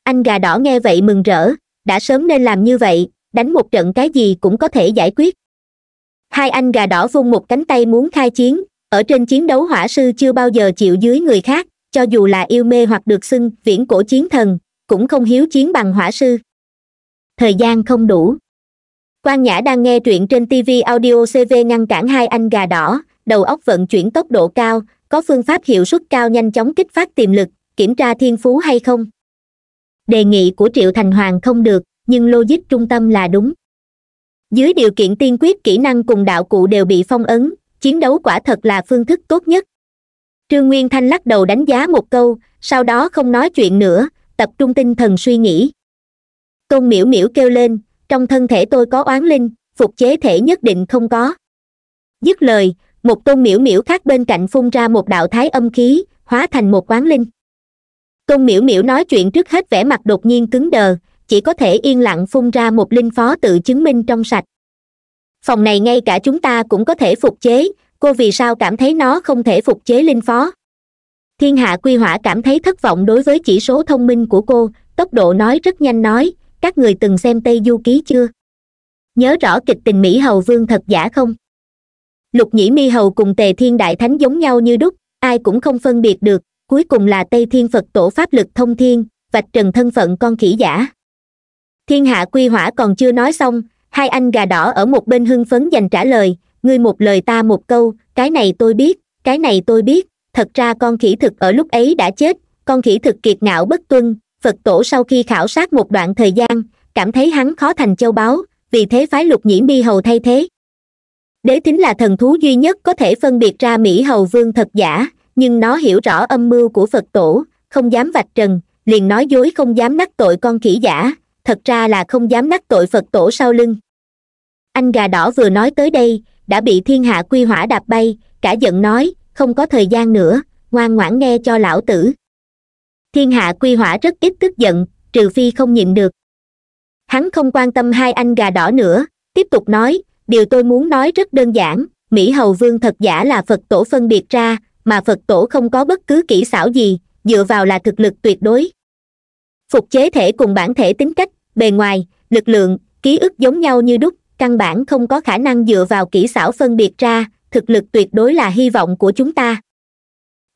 S1: anh gà đỏ nghe vậy mừng rỡ đã sớm nên làm như vậy đánh một trận cái gì cũng có thể giải quyết hai anh gà đỏ vung một cánh tay muốn khai chiến ở trên chiến đấu hỏa sư chưa bao giờ chịu dưới người khác cho dù là yêu mê hoặc được xưng viễn cổ chiến thần cũng không hiếu chiến bằng hỏa sư thời gian không đủ quan nhã đang nghe truyện trên tv audio cv ngăn cản hai anh gà đỏ đầu óc vận chuyển tốc độ cao có phương pháp hiệu suất cao nhanh chóng kích phát tiềm lực kiểm tra thiên phú hay không đề nghị của triệu thành hoàng không được nhưng logic trung tâm là đúng dưới điều kiện tiên quyết kỹ năng cùng đạo cụ đều bị phong ấn chiến đấu quả thật là phương thức tốt nhất trương nguyên thanh lắc đầu đánh giá một câu sau đó không nói chuyện nữa tập trung tinh thần suy nghĩ tôn miễu miễu kêu lên trong thân thể tôi có oán linh phục chế thể nhất định không có dứt lời một tôn miễu miễu khác bên cạnh phun ra một đạo thái âm khí hóa thành một oán linh tôn miễu miễu nói chuyện trước hết vẻ mặt đột nhiên cứng đờ chỉ có thể yên lặng phun ra một linh phó tự chứng minh trong sạch phòng này ngay cả chúng ta cũng có thể phục chế cô vì sao cảm thấy nó không thể phục chế linh phó thiên hạ quy hỏa cảm thấy thất vọng đối với chỉ số thông minh của cô tốc độ nói rất nhanh nói các người từng xem tây du ký chưa nhớ rõ kịch tình mỹ hầu vương thật giả không lục nhĩ mi hầu cùng tề thiên đại thánh giống nhau như đúc ai cũng không phân biệt được cuối cùng là tây thiên phật tổ pháp lực thông thiên vạch trần thân phận con khỉ giả thiên hạ quy hỏa còn chưa nói xong hai anh gà đỏ ở một bên hưng phấn dành trả lời ngươi một lời ta một câu cái này tôi biết cái này tôi biết thật ra con khỉ thực ở lúc ấy đã chết con khỉ thực kiệt ngạo bất tuân phật tổ sau khi khảo sát một đoạn thời gian cảm thấy hắn khó thành châu báu vì thế phái lục Nhĩ Mi hầu thay thế đế Tính là thần thú duy nhất có thể phân biệt ra mỹ hầu vương thật giả nhưng nó hiểu rõ âm mưu của phật tổ không dám vạch trần liền nói dối không dám nắc tội con khỉ giả thật ra là không dám nắc tội phật tổ sau lưng anh gà đỏ vừa nói tới đây đã bị thiên hạ quy hỏa đạp bay cả giận nói không có thời gian nữa ngoan ngoãn nghe cho lão tử thiên hạ quy hỏa rất ít tức giận trừ phi không nhịn được hắn không quan tâm hai anh gà đỏ nữa tiếp tục nói điều tôi muốn nói rất đơn giản mỹ hầu vương thật giả là phật tổ phân biệt ra mà phật tổ không có bất cứ kỹ xảo gì dựa vào là thực lực tuyệt đối phục chế thể cùng bản thể tính cách bề ngoài lực lượng ký ức giống nhau như đúc căn bản không có khả năng dựa vào kỹ xảo phân biệt ra thực lực tuyệt đối là hy vọng của chúng ta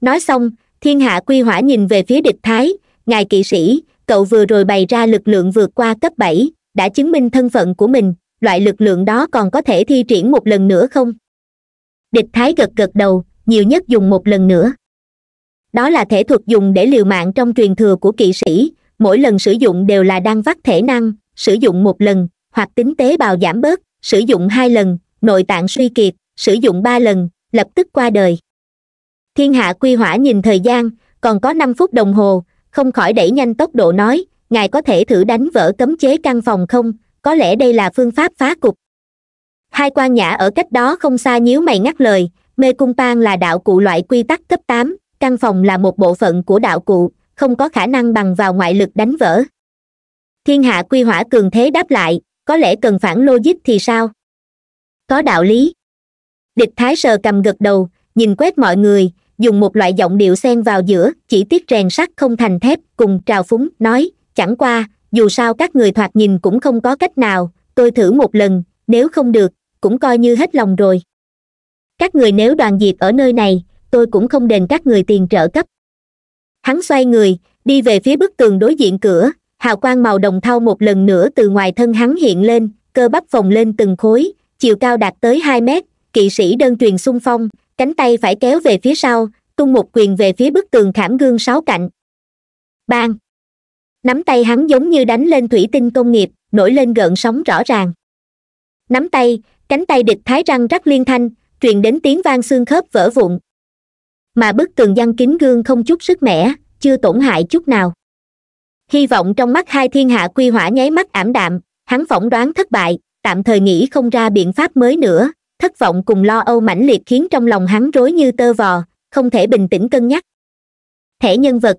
S1: nói xong thiên hạ quy hỏa nhìn về phía địch thái ngài kỵ sĩ cậu vừa rồi bày ra lực lượng vượt qua cấp bảy đã chứng minh thân phận của mình loại lực lượng đó còn có thể thi triển một lần nữa không địch thái gật gật đầu nhiều nhất dùng một lần nữa đó là thể thuật dùng để liều mạng trong truyền thừa của kỵ sĩ mỗi lần sử dụng đều là đang vắt thể năng sử dụng một lần hoặc tính tế bào giảm bớt sử dụng hai lần nội tạng suy kiệt sử dụng ba lần lập tức qua đời thiên hạ quy hỏa nhìn thời gian còn có năm phút đồng hồ không khỏi đẩy nhanh tốc độ nói ngài có thể thử đánh vỡ cấm chế căn phòng không có lẽ đây là phương pháp phá cục hai quan nhã ở cách đó không xa nhíu mày ngắt lời mê cung pan là đạo cụ loại quy tắc cấp tám căn phòng là một bộ phận của đạo cụ không có khả năng bằng vào ngoại lực đánh vỡ thiên hạ quy hỏa cường thế đáp lại có lẽ cần phản logic thì sao có đạo lý địch thái sờ cầm gật đầu nhìn quét mọi người dùng một loại giọng điệu xen vào giữa chỉ tiết rèn sắt không thành thép cùng trào phúng nói chẳng qua dù sao các người thoạt nhìn cũng không có cách nào tôi thử một lần nếu không được cũng coi như hết lòng rồi các người nếu đoàn diệt ở nơi này tôi cũng không đền các người tiền trợ cấp hắn xoay người đi về phía bức tường đối diện cửa hào quang màu đồng thau một lần nữa từ ngoài thân hắn hiện lên cơ bắp phồng lên từng khối chiều cao đạt tới hai mét kỵ sĩ đơn truyền xung phong cánh tay phải kéo về phía sau tung một quyền về phía bức tường khảm gương sáu cạnh bang nắm tay hắn giống như đánh lên thủy tinh công nghiệp nổi lên gợn sóng rõ ràng nắm tay cánh tay địch thái răng rắc liên thanh truyền đến tiếng vang xương khớp vỡ vụn mà bức tường giăng kín gương không chút sức mẻ chưa tổn hại chút nào hy vọng trong mắt hai thiên hạ quy hỏa nháy mắt ảm đạm hắn phỏng đoán thất bại tạm thời nghĩ không ra biện pháp mới nữa thất vọng cùng lo âu mãnh liệt khiến trong lòng hắn rối như tơ vò không thể bình tĩnh cân nhắc thẻ nhân vật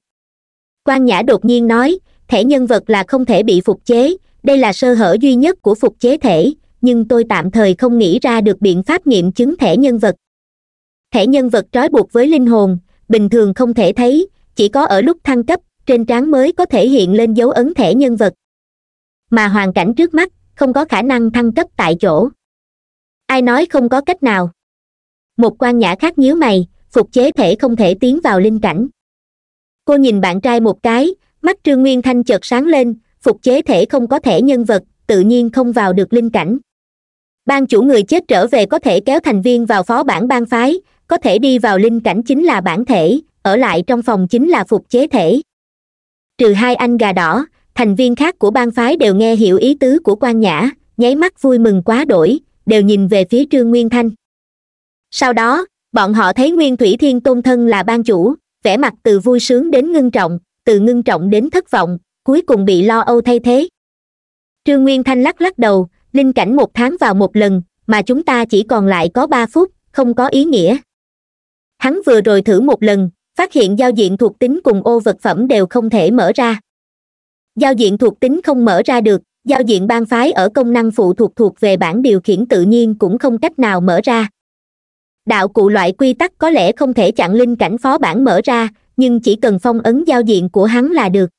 S1: quan nhã đột nhiên nói thẻ nhân vật là không thể bị phục chế đây là sơ hở duy nhất của phục chế thể nhưng tôi tạm thời không nghĩ ra được biện pháp nghiệm chứng thẻ nhân vật thẻ nhân vật trói buộc với linh hồn bình thường không thể thấy chỉ có ở lúc thăng cấp trên trán mới có thể hiện lên dấu ấn thẻ nhân vật mà hoàn cảnh trước mắt không có khả năng thăng cấp tại chỗ ai nói không có cách nào một quan nhã khác nhíu mày phục chế thể không thể tiến vào linh cảnh cô nhìn bạn trai một cái mắt trương nguyên thanh chợt sáng lên phục chế thể không có thể nhân vật tự nhiên không vào được linh cảnh ban chủ người chết trở về có thể kéo thành viên vào phó bản ban phái có thể đi vào linh cảnh chính là bản thể ở lại trong phòng chính là phục chế thể trừ hai anh gà đỏ thành viên khác của ban phái đều nghe hiểu ý tứ của quan nhã nháy mắt vui mừng quá đổi đều nhìn về phía trương nguyên thanh sau đó bọn họ thấy nguyên thủy thiên tôn thân là ban chủ vẻ mặt từ vui sướng đến ngưng trọng từ ngưng trọng đến thất vọng cuối cùng bị lo âu thay thế trương nguyên thanh lắc lắc đầu linh cảnh một tháng vào một lần mà chúng ta chỉ còn lại có ba phút không có ý nghĩa hắn vừa rồi thử một lần phát hiện giao diện thuộc tính cùng ô vật phẩm đều không thể mở ra giao diện thuộc tính không mở ra được giao diện bang phái ở công năng phụ thuộc thuộc về bản điều khiển tự nhiên cũng không cách nào mở ra đạo cụ loại quy tắc có lẽ không thể chặn linh cảnh phó bản mở ra nhưng chỉ cần phong ấn giao diện của hắn là được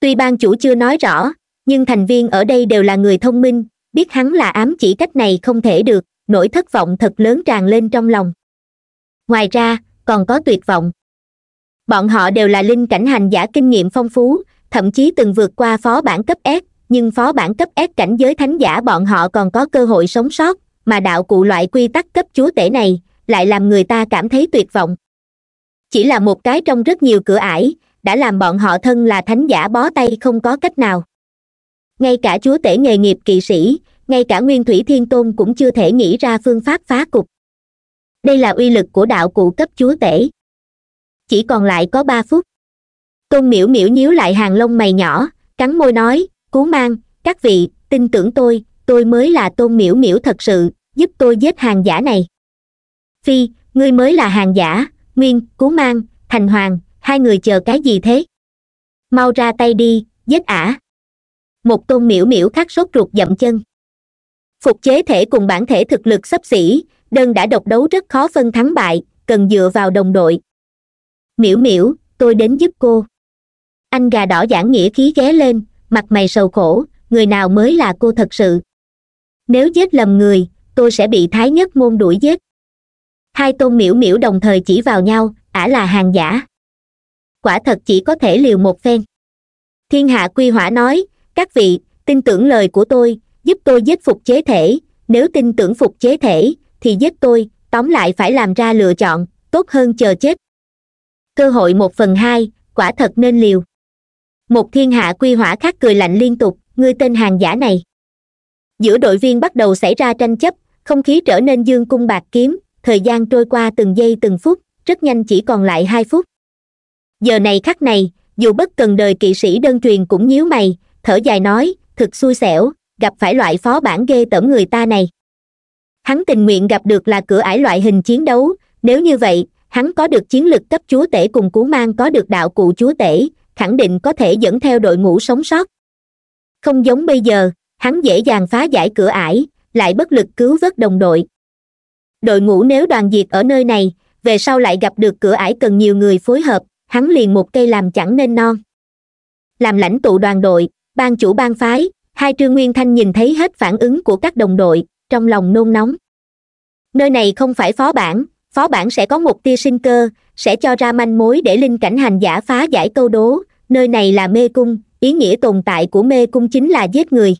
S1: tuy ban chủ chưa nói rõ nhưng thành viên ở đây đều là người thông minh biết hắn là ám chỉ cách này không thể được nỗi thất vọng thật lớn tràn lên trong lòng ngoài ra còn có tuyệt vọng bọn họ đều là linh cảnh hành giả kinh nghiệm phong phú thậm chí từng vượt qua phó bản cấp s nhưng phó bản cấp ép cảnh giới thánh giả bọn họ còn có cơ hội sống sót mà đạo cụ loại quy tắc cấp chúa tể này lại làm người ta cảm thấy tuyệt vọng chỉ là một cái trong rất nhiều cửa ải đã làm bọn họ thân là thánh giả bó tay không có cách nào ngay cả chúa tể nghề nghiệp kỵ sĩ ngay cả nguyên thủy thiên tôn cũng chưa thể nghĩ ra phương pháp phá cục đây là uy lực của đạo cụ cấp chúa tể chỉ còn lại có ba phút tôn miễu miễu nhíu lại hàng lông mày nhỏ cắn môi nói cố mang các vị tin tưởng tôi tôi mới là tôn miễu miễu thật sự giúp tôi giết hàng giả này phi ngươi mới là hàng giả nguyên cố mang thành hoàng hai người chờ cái gì thế mau ra tay đi giết ả một tôn miễu miễu khát sốt ruột dậm chân phục chế thể cùng bản thể thực lực xấp xỉ đơn đã độc đấu rất khó phân thắng bại cần dựa vào đồng đội miễu miễu tôi đến giúp cô anh gà đỏ giảng nghĩa khí ghé lên mặt mày sầu khổ người nào mới là cô thật sự nếu giết lầm người tôi sẽ bị thái nhất môn đuổi giết hai tôn miễu miễu đồng thời chỉ vào nhau ả là hàng giả quả thật chỉ có thể liều một phen thiên hạ quy hỏa nói các vị tin tưởng lời của tôi giúp tôi giết phục chế thể nếu tin tưởng phục chế thể thì giết tôi tóm lại phải làm ra lựa chọn tốt hơn chờ chết cơ hội một phần hai quả thật nên liều một thiên hạ quy hỏa khác cười lạnh liên tục ngươi tên hàng giả này giữa đội viên bắt đầu xảy ra tranh chấp không khí trở nên dương cung bạc kiếm thời gian trôi qua từng giây từng phút rất nhanh chỉ còn lại hai phút giờ này khắc này dù bất cần đời kỵ sĩ đơn truyền cũng nhíu mày thở dài nói thực xui xẻo gặp phải loại phó bản ghê tởm người ta này hắn tình nguyện gặp được là cửa ải loại hình chiến đấu nếu như vậy hắn có được chiến lực cấp chúa tể cùng cú mang có được đạo cụ chúa tể khẳng định có thể dẫn theo đội ngũ sống sót không giống bây giờ hắn dễ dàng phá giải cửa ải lại bất lực cứu vớt đồng đội đội ngũ nếu đoàn diệt ở nơi này về sau lại gặp được cửa ải cần nhiều người phối hợp hắn liền một cây làm chẳng nên non làm lãnh tụ đoàn đội ban chủ ban phái hai trương nguyên thanh nhìn thấy hết phản ứng của các đồng đội trong lòng nôn nóng nơi này không phải phó bản phó bản sẽ có một tia sinh cơ sẽ cho ra manh mối để linh cảnh hành giả phá giải câu đố nơi này là mê cung ý nghĩa tồn tại của mê cung chính là giết người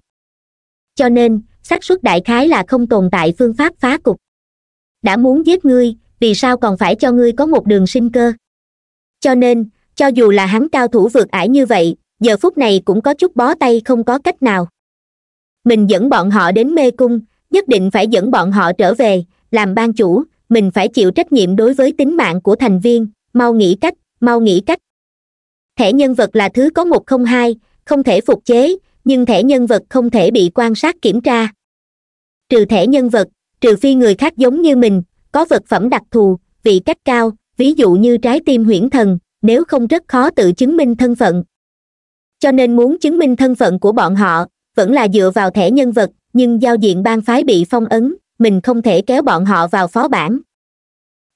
S1: cho nên xác suất đại khái là không tồn tại phương pháp phá cục đã muốn giết ngươi vì sao còn phải cho ngươi có một đường sinh cơ cho nên cho dù là hắn cao thủ vượt ải như vậy giờ phút này cũng có chút bó tay không có cách nào mình dẫn bọn họ đến mê cung nhất định phải dẫn bọn họ trở về làm ban chủ mình phải chịu trách nhiệm đối với tính mạng của thành viên mau nghĩ cách mau nghĩ cách thẻ nhân vật là thứ có một không hai không thể phục chế nhưng thẻ nhân vật không thể bị quan sát kiểm tra trừ thẻ nhân vật trừ phi người khác giống như mình có vật phẩm đặc thù vị cách cao ví dụ như trái tim huyễn thần nếu không rất khó tự chứng minh thân phận cho nên muốn chứng minh thân phận của bọn họ vẫn là dựa vào thẻ nhân vật nhưng giao diện bang phái bị phong ấn mình không thể kéo bọn họ vào phó bản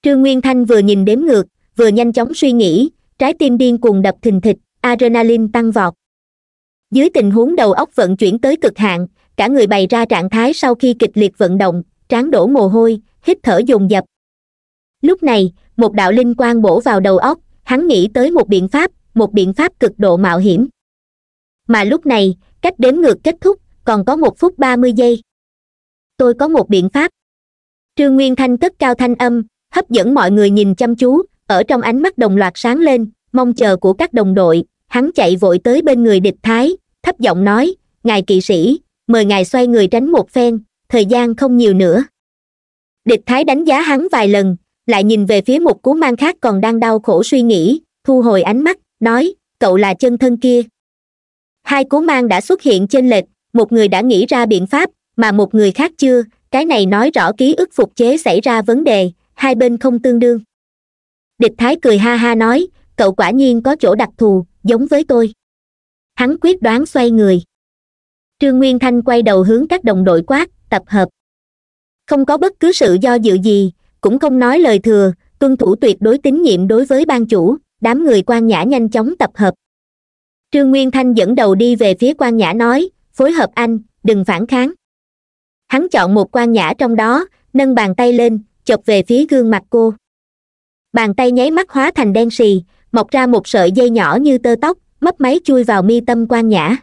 S1: trương nguyên thanh vừa nhìn đếm ngược vừa nhanh chóng suy nghĩ trái tim điên cuồng đập thình thịch adrenaline tăng vọt dưới tình huống đầu óc vận chuyển tới cực hạn cả người bày ra trạng thái sau khi kịch liệt vận động trán đổ mồ hôi hít thở dồn dập lúc này một đạo linh quang bổ vào đầu óc hắn nghĩ tới một biện pháp một biện pháp cực độ mạo hiểm mà lúc này cách đếm ngược kết thúc còn có một phút ba mươi giây tôi có một biện pháp trương nguyên thanh cất cao thanh âm hấp dẫn mọi người nhìn chăm chú ở trong ánh mắt đồng loạt sáng lên mong chờ của các đồng đội hắn chạy vội tới bên người địch thái thấp giọng nói ngài kỵ sĩ mời ngài xoay người tránh một phen thời gian không nhiều nữa địch thái đánh giá hắn vài lần lại nhìn về phía một cú mang khác còn đang đau khổ suy nghĩ thu hồi ánh mắt nói cậu là chân thân kia hai cú mang đã xuất hiện trên lệch một người đã nghĩ ra biện pháp mà một người khác chưa cái này nói rõ ký ức phục chế xảy ra vấn đề hai bên không tương đương địch thái cười ha ha nói cậu quả nhiên có chỗ đặc thù giống với tôi hắn quyết đoán xoay người trương nguyên thanh quay đầu hướng các đồng đội quát tập hợp không có bất cứ sự do dự gì cũng không nói lời thừa tuân thủ tuyệt đối tín nhiệm đối với ban chủ đám người quan nhã nhanh chóng tập hợp trương nguyên thanh dẫn đầu đi về phía quan nhã nói phối hợp anh đừng phản kháng hắn chọn một quan nhã trong đó nâng bàn tay lên chọc về phía gương mặt cô bàn tay nháy mắt hóa thành đen xì mọc ra một sợi dây nhỏ như tơ tóc mấp máy chui vào mi tâm quan nhã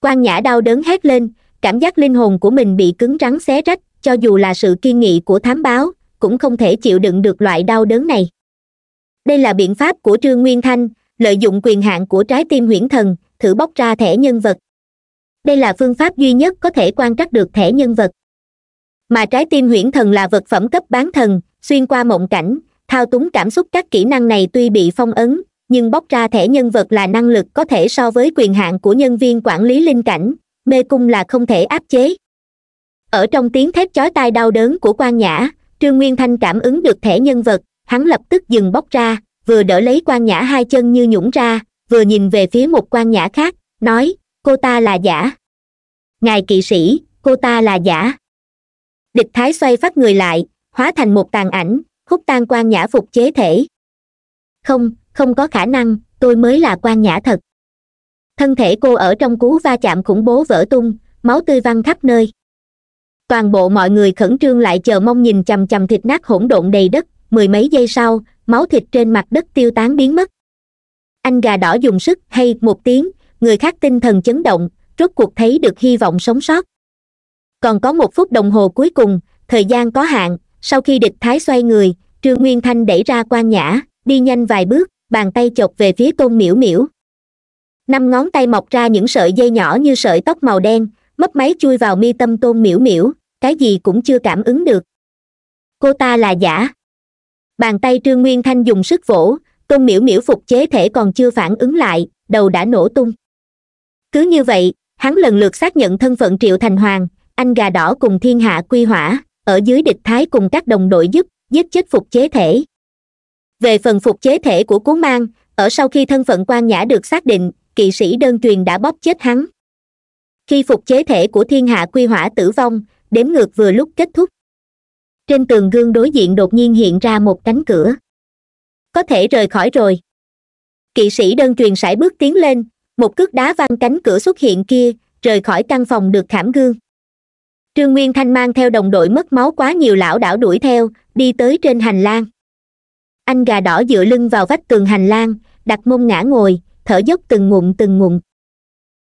S1: quan nhã đau đớn hét lên cảm giác linh hồn của mình bị cứng rắn xé rách cho dù là sự kiên nghị của thám báo cũng không thể chịu đựng được loại đau đớn này đây là biện pháp của trương nguyên thanh lợi dụng quyền hạn của trái tim huyễn thần thử bóc ra thẻ nhân vật đây là phương pháp duy nhất có thể quan trắc được thẻ nhân vật mà trái tim huyễn thần là vật phẩm cấp bán thần xuyên qua mộng cảnh thao túng cảm xúc các kỹ năng này tuy bị phong ấn nhưng bóc ra thẻ nhân vật là năng lực có thể so với quyền hạn của nhân viên quản lý linh cảnh mê cung là không thể áp chế ở trong tiếng thép chói tai đau đớn của quan nhã trương nguyên thanh cảm ứng được thẻ nhân vật hắn lập tức dừng bóc ra vừa đỡ lấy quan nhã hai chân như nhũng ra vừa nhìn về phía một quan nhã khác nói cô ta là giả ngài kỵ sĩ cô ta là giả địch thái xoay phát người lại hóa thành một tàn ảnh hút tan quan nhã phục chế thể không không có khả năng tôi mới là quan nhã thật thân thể cô ở trong cú va chạm khủng bố vỡ tung máu tươi văng khắp nơi toàn bộ mọi người khẩn trương lại chờ mong nhìn chầm chầm thịt nát hỗn độn đầy đất mười mấy giây sau máu thịt trên mặt đất tiêu tán biến mất anh gà đỏ dùng sức hay một tiếng người khác tinh thần chấn động rốt cuộc thấy được hy vọng sống sót còn có một phút đồng hồ cuối cùng thời gian có hạn sau khi địch thái xoay người trương nguyên thanh đẩy ra quan nhã đi nhanh vài bước bàn tay chọc về phía tôn miễu miễu năm ngón tay mọc ra những sợi dây nhỏ như sợi tóc màu đen mất máy chui vào mi tâm tôn miễu miễu cái gì cũng chưa cảm ứng được cô ta là giả bàn tay trương nguyên thanh dùng sức vỗ tôn miễu miễu phục chế thể còn chưa phản ứng lại đầu đã nổ tung cứ như vậy hắn lần lượt xác nhận thân phận triệu thành hoàng anh gà đỏ cùng thiên hạ quy hỏa ở dưới địch thái cùng các đồng đội giúp giết chết phục chế thể về phần phục chế thể của cố mang ở sau khi thân phận quan nhã được xác định kỵ sĩ đơn truyền đã bóp chết hắn khi phục chế thể của thiên hạ quy hỏa tử vong đếm ngược vừa lúc kết thúc trên tường gương đối diện đột nhiên hiện ra một cánh cửa có thể rời khỏi rồi kỵ sĩ đơn truyền sải bước tiến lên một cước đá văng cánh cửa xuất hiện kia rời khỏi căn phòng được khảm gương trương nguyên thanh mang theo đồng đội mất máu quá nhiều lão đảo đuổi theo đi tới trên hành lang anh gà đỏ dựa lưng vào vách tường hành lang đặt mông ngã ngồi thở dốc từng ngụm từng ngụm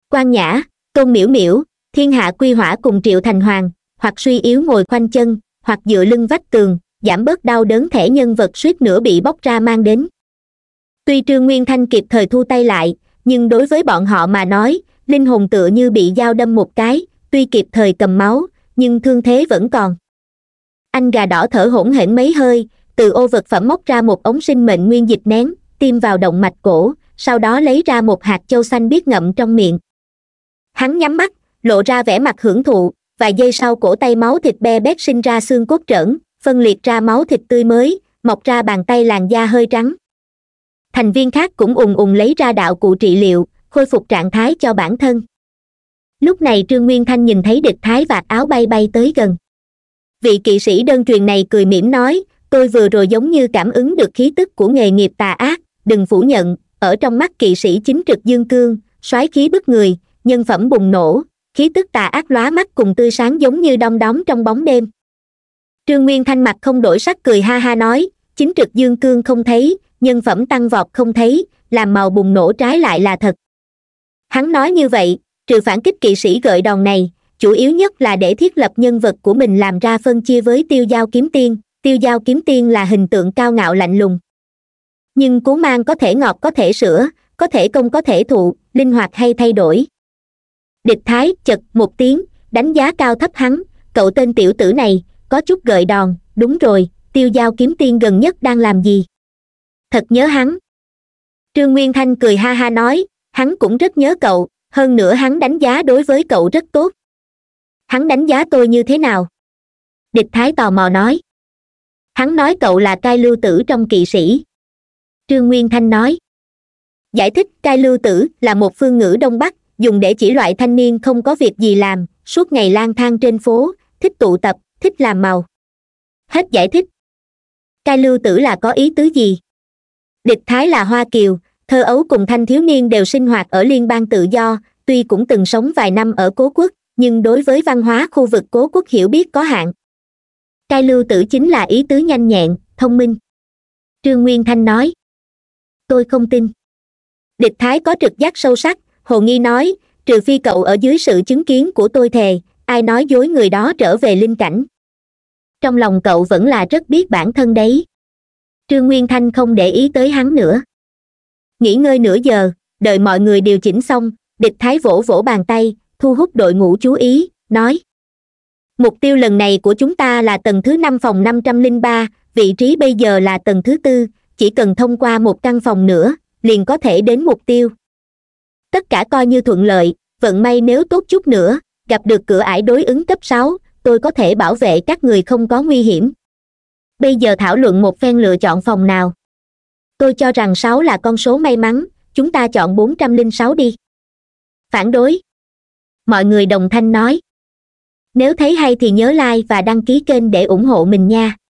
S1: quan nhã tôn miểu miểu thiên hạ quy hỏa cùng triệu thành hoàng hoặc suy yếu ngồi khoanh chân hoặc dựa lưng vách tường giảm bớt đau đớn thể nhân vật suýt nữa bị bóc ra mang đến tuy trương nguyên thanh kịp thời thu tay lại nhưng đối với bọn họ mà nói linh hồn tựa như bị dao đâm một cái tuy kịp thời cầm máu nhưng thương thế vẫn còn anh gà đỏ thở hổn hển mấy hơi từ ô vật phẩm móc ra một ống sinh mệnh nguyên dịch nén tiêm vào động mạch cổ sau đó lấy ra một hạt châu xanh biết ngậm trong miệng hắn nhắm mắt lộ ra vẻ mặt hưởng thụ vài giây sau cổ tay máu thịt be bét sinh ra xương cốt trỡn phân liệt ra máu thịt tươi mới mọc ra bàn tay làn da hơi trắng thành viên khác cũng ùn ùn lấy ra đạo cụ trị liệu khôi phục trạng thái cho bản thân lúc này trương nguyên thanh nhìn thấy địch thái vạt áo bay bay tới gần vị kỵ sĩ đơn truyền này cười mỉm nói tôi vừa rồi giống như cảm ứng được khí tức của nghề nghiệp tà ác đừng phủ nhận ở trong mắt kỵ sĩ chính trực dương cương soái khí bức người nhân phẩm bùng nổ khí tức tà ác lóa mắt cùng tươi sáng giống như đom đóm trong bóng đêm trương nguyên thanh mặt không đổi sắc cười ha ha nói chính trực dương cương không thấy nhân phẩm tăng vọt không thấy làm màu bùng nổ trái lại là thật hắn nói như vậy trừ phản kích kỵ sĩ gợi đòn này chủ yếu nhất là để thiết lập nhân vật của mình làm ra phân chia với tiêu giao kiếm tiên tiêu giao kiếm tiên là hình tượng cao ngạo lạnh lùng nhưng cố mang có thể ngọt có thể sữa có thể công có thể thụ linh hoạt hay thay đổi địch thái chật một tiếng đánh giá cao thấp hắn cậu tên tiểu tử này có chút gợi đòn đúng rồi tiêu giao kiếm tiên gần nhất đang làm gì thật nhớ hắn trương nguyên thanh cười ha ha nói hắn cũng rất nhớ cậu hơn nữa hắn đánh giá đối với cậu rất tốt hắn đánh giá tôi như thế nào địch thái tò mò nói hắn nói cậu là cai lưu tử trong kỵ sĩ trương nguyên thanh nói giải thích cai lưu tử là một phương ngữ đông bắc dùng để chỉ loại thanh niên không có việc gì làm suốt ngày lang thang trên phố thích tụ tập thích làm màu hết giải thích cai lưu tử là có ý tứ gì địch thái là hoa kiều thơ ấu cùng thanh thiếu niên đều sinh hoạt ở liên bang tự do tuy cũng từng sống vài năm ở cố quốc nhưng đối với văn hóa khu vực cố quốc hiểu biết có hạn cai lưu tử chính là ý tứ nhanh nhẹn thông minh trương nguyên thanh nói tôi không tin địch thái có trực giác sâu sắc hồ nghi nói trừ phi cậu ở dưới sự chứng kiến của tôi thề ai nói dối người đó trở về linh cảnh trong lòng cậu vẫn là rất biết bản thân đấy trương nguyên thanh không để ý tới hắn nữa nghỉ ngơi nửa giờ đợi mọi người điều chỉnh xong địch thái vỗ vỗ bàn tay thu hút đội ngũ chú ý nói mục tiêu lần này của chúng ta là tầng thứ năm phòng năm trăm linh ba vị trí bây giờ là tầng thứ tư chỉ cần thông qua một căn phòng nữa liền có thể đến mục tiêu tất cả coi như thuận lợi vận may nếu tốt chút nữa gặp được cửa ải đối ứng cấp sáu tôi có thể bảo vệ các người không có nguy hiểm bây giờ thảo luận một phen lựa chọn phòng nào tôi cho rằng sáu là con số may mắn chúng ta chọn bốn trăm linh sáu đi phản đối mọi người đồng thanh nói nếu thấy hay thì nhớ like và đăng ký kênh để ủng hộ mình nha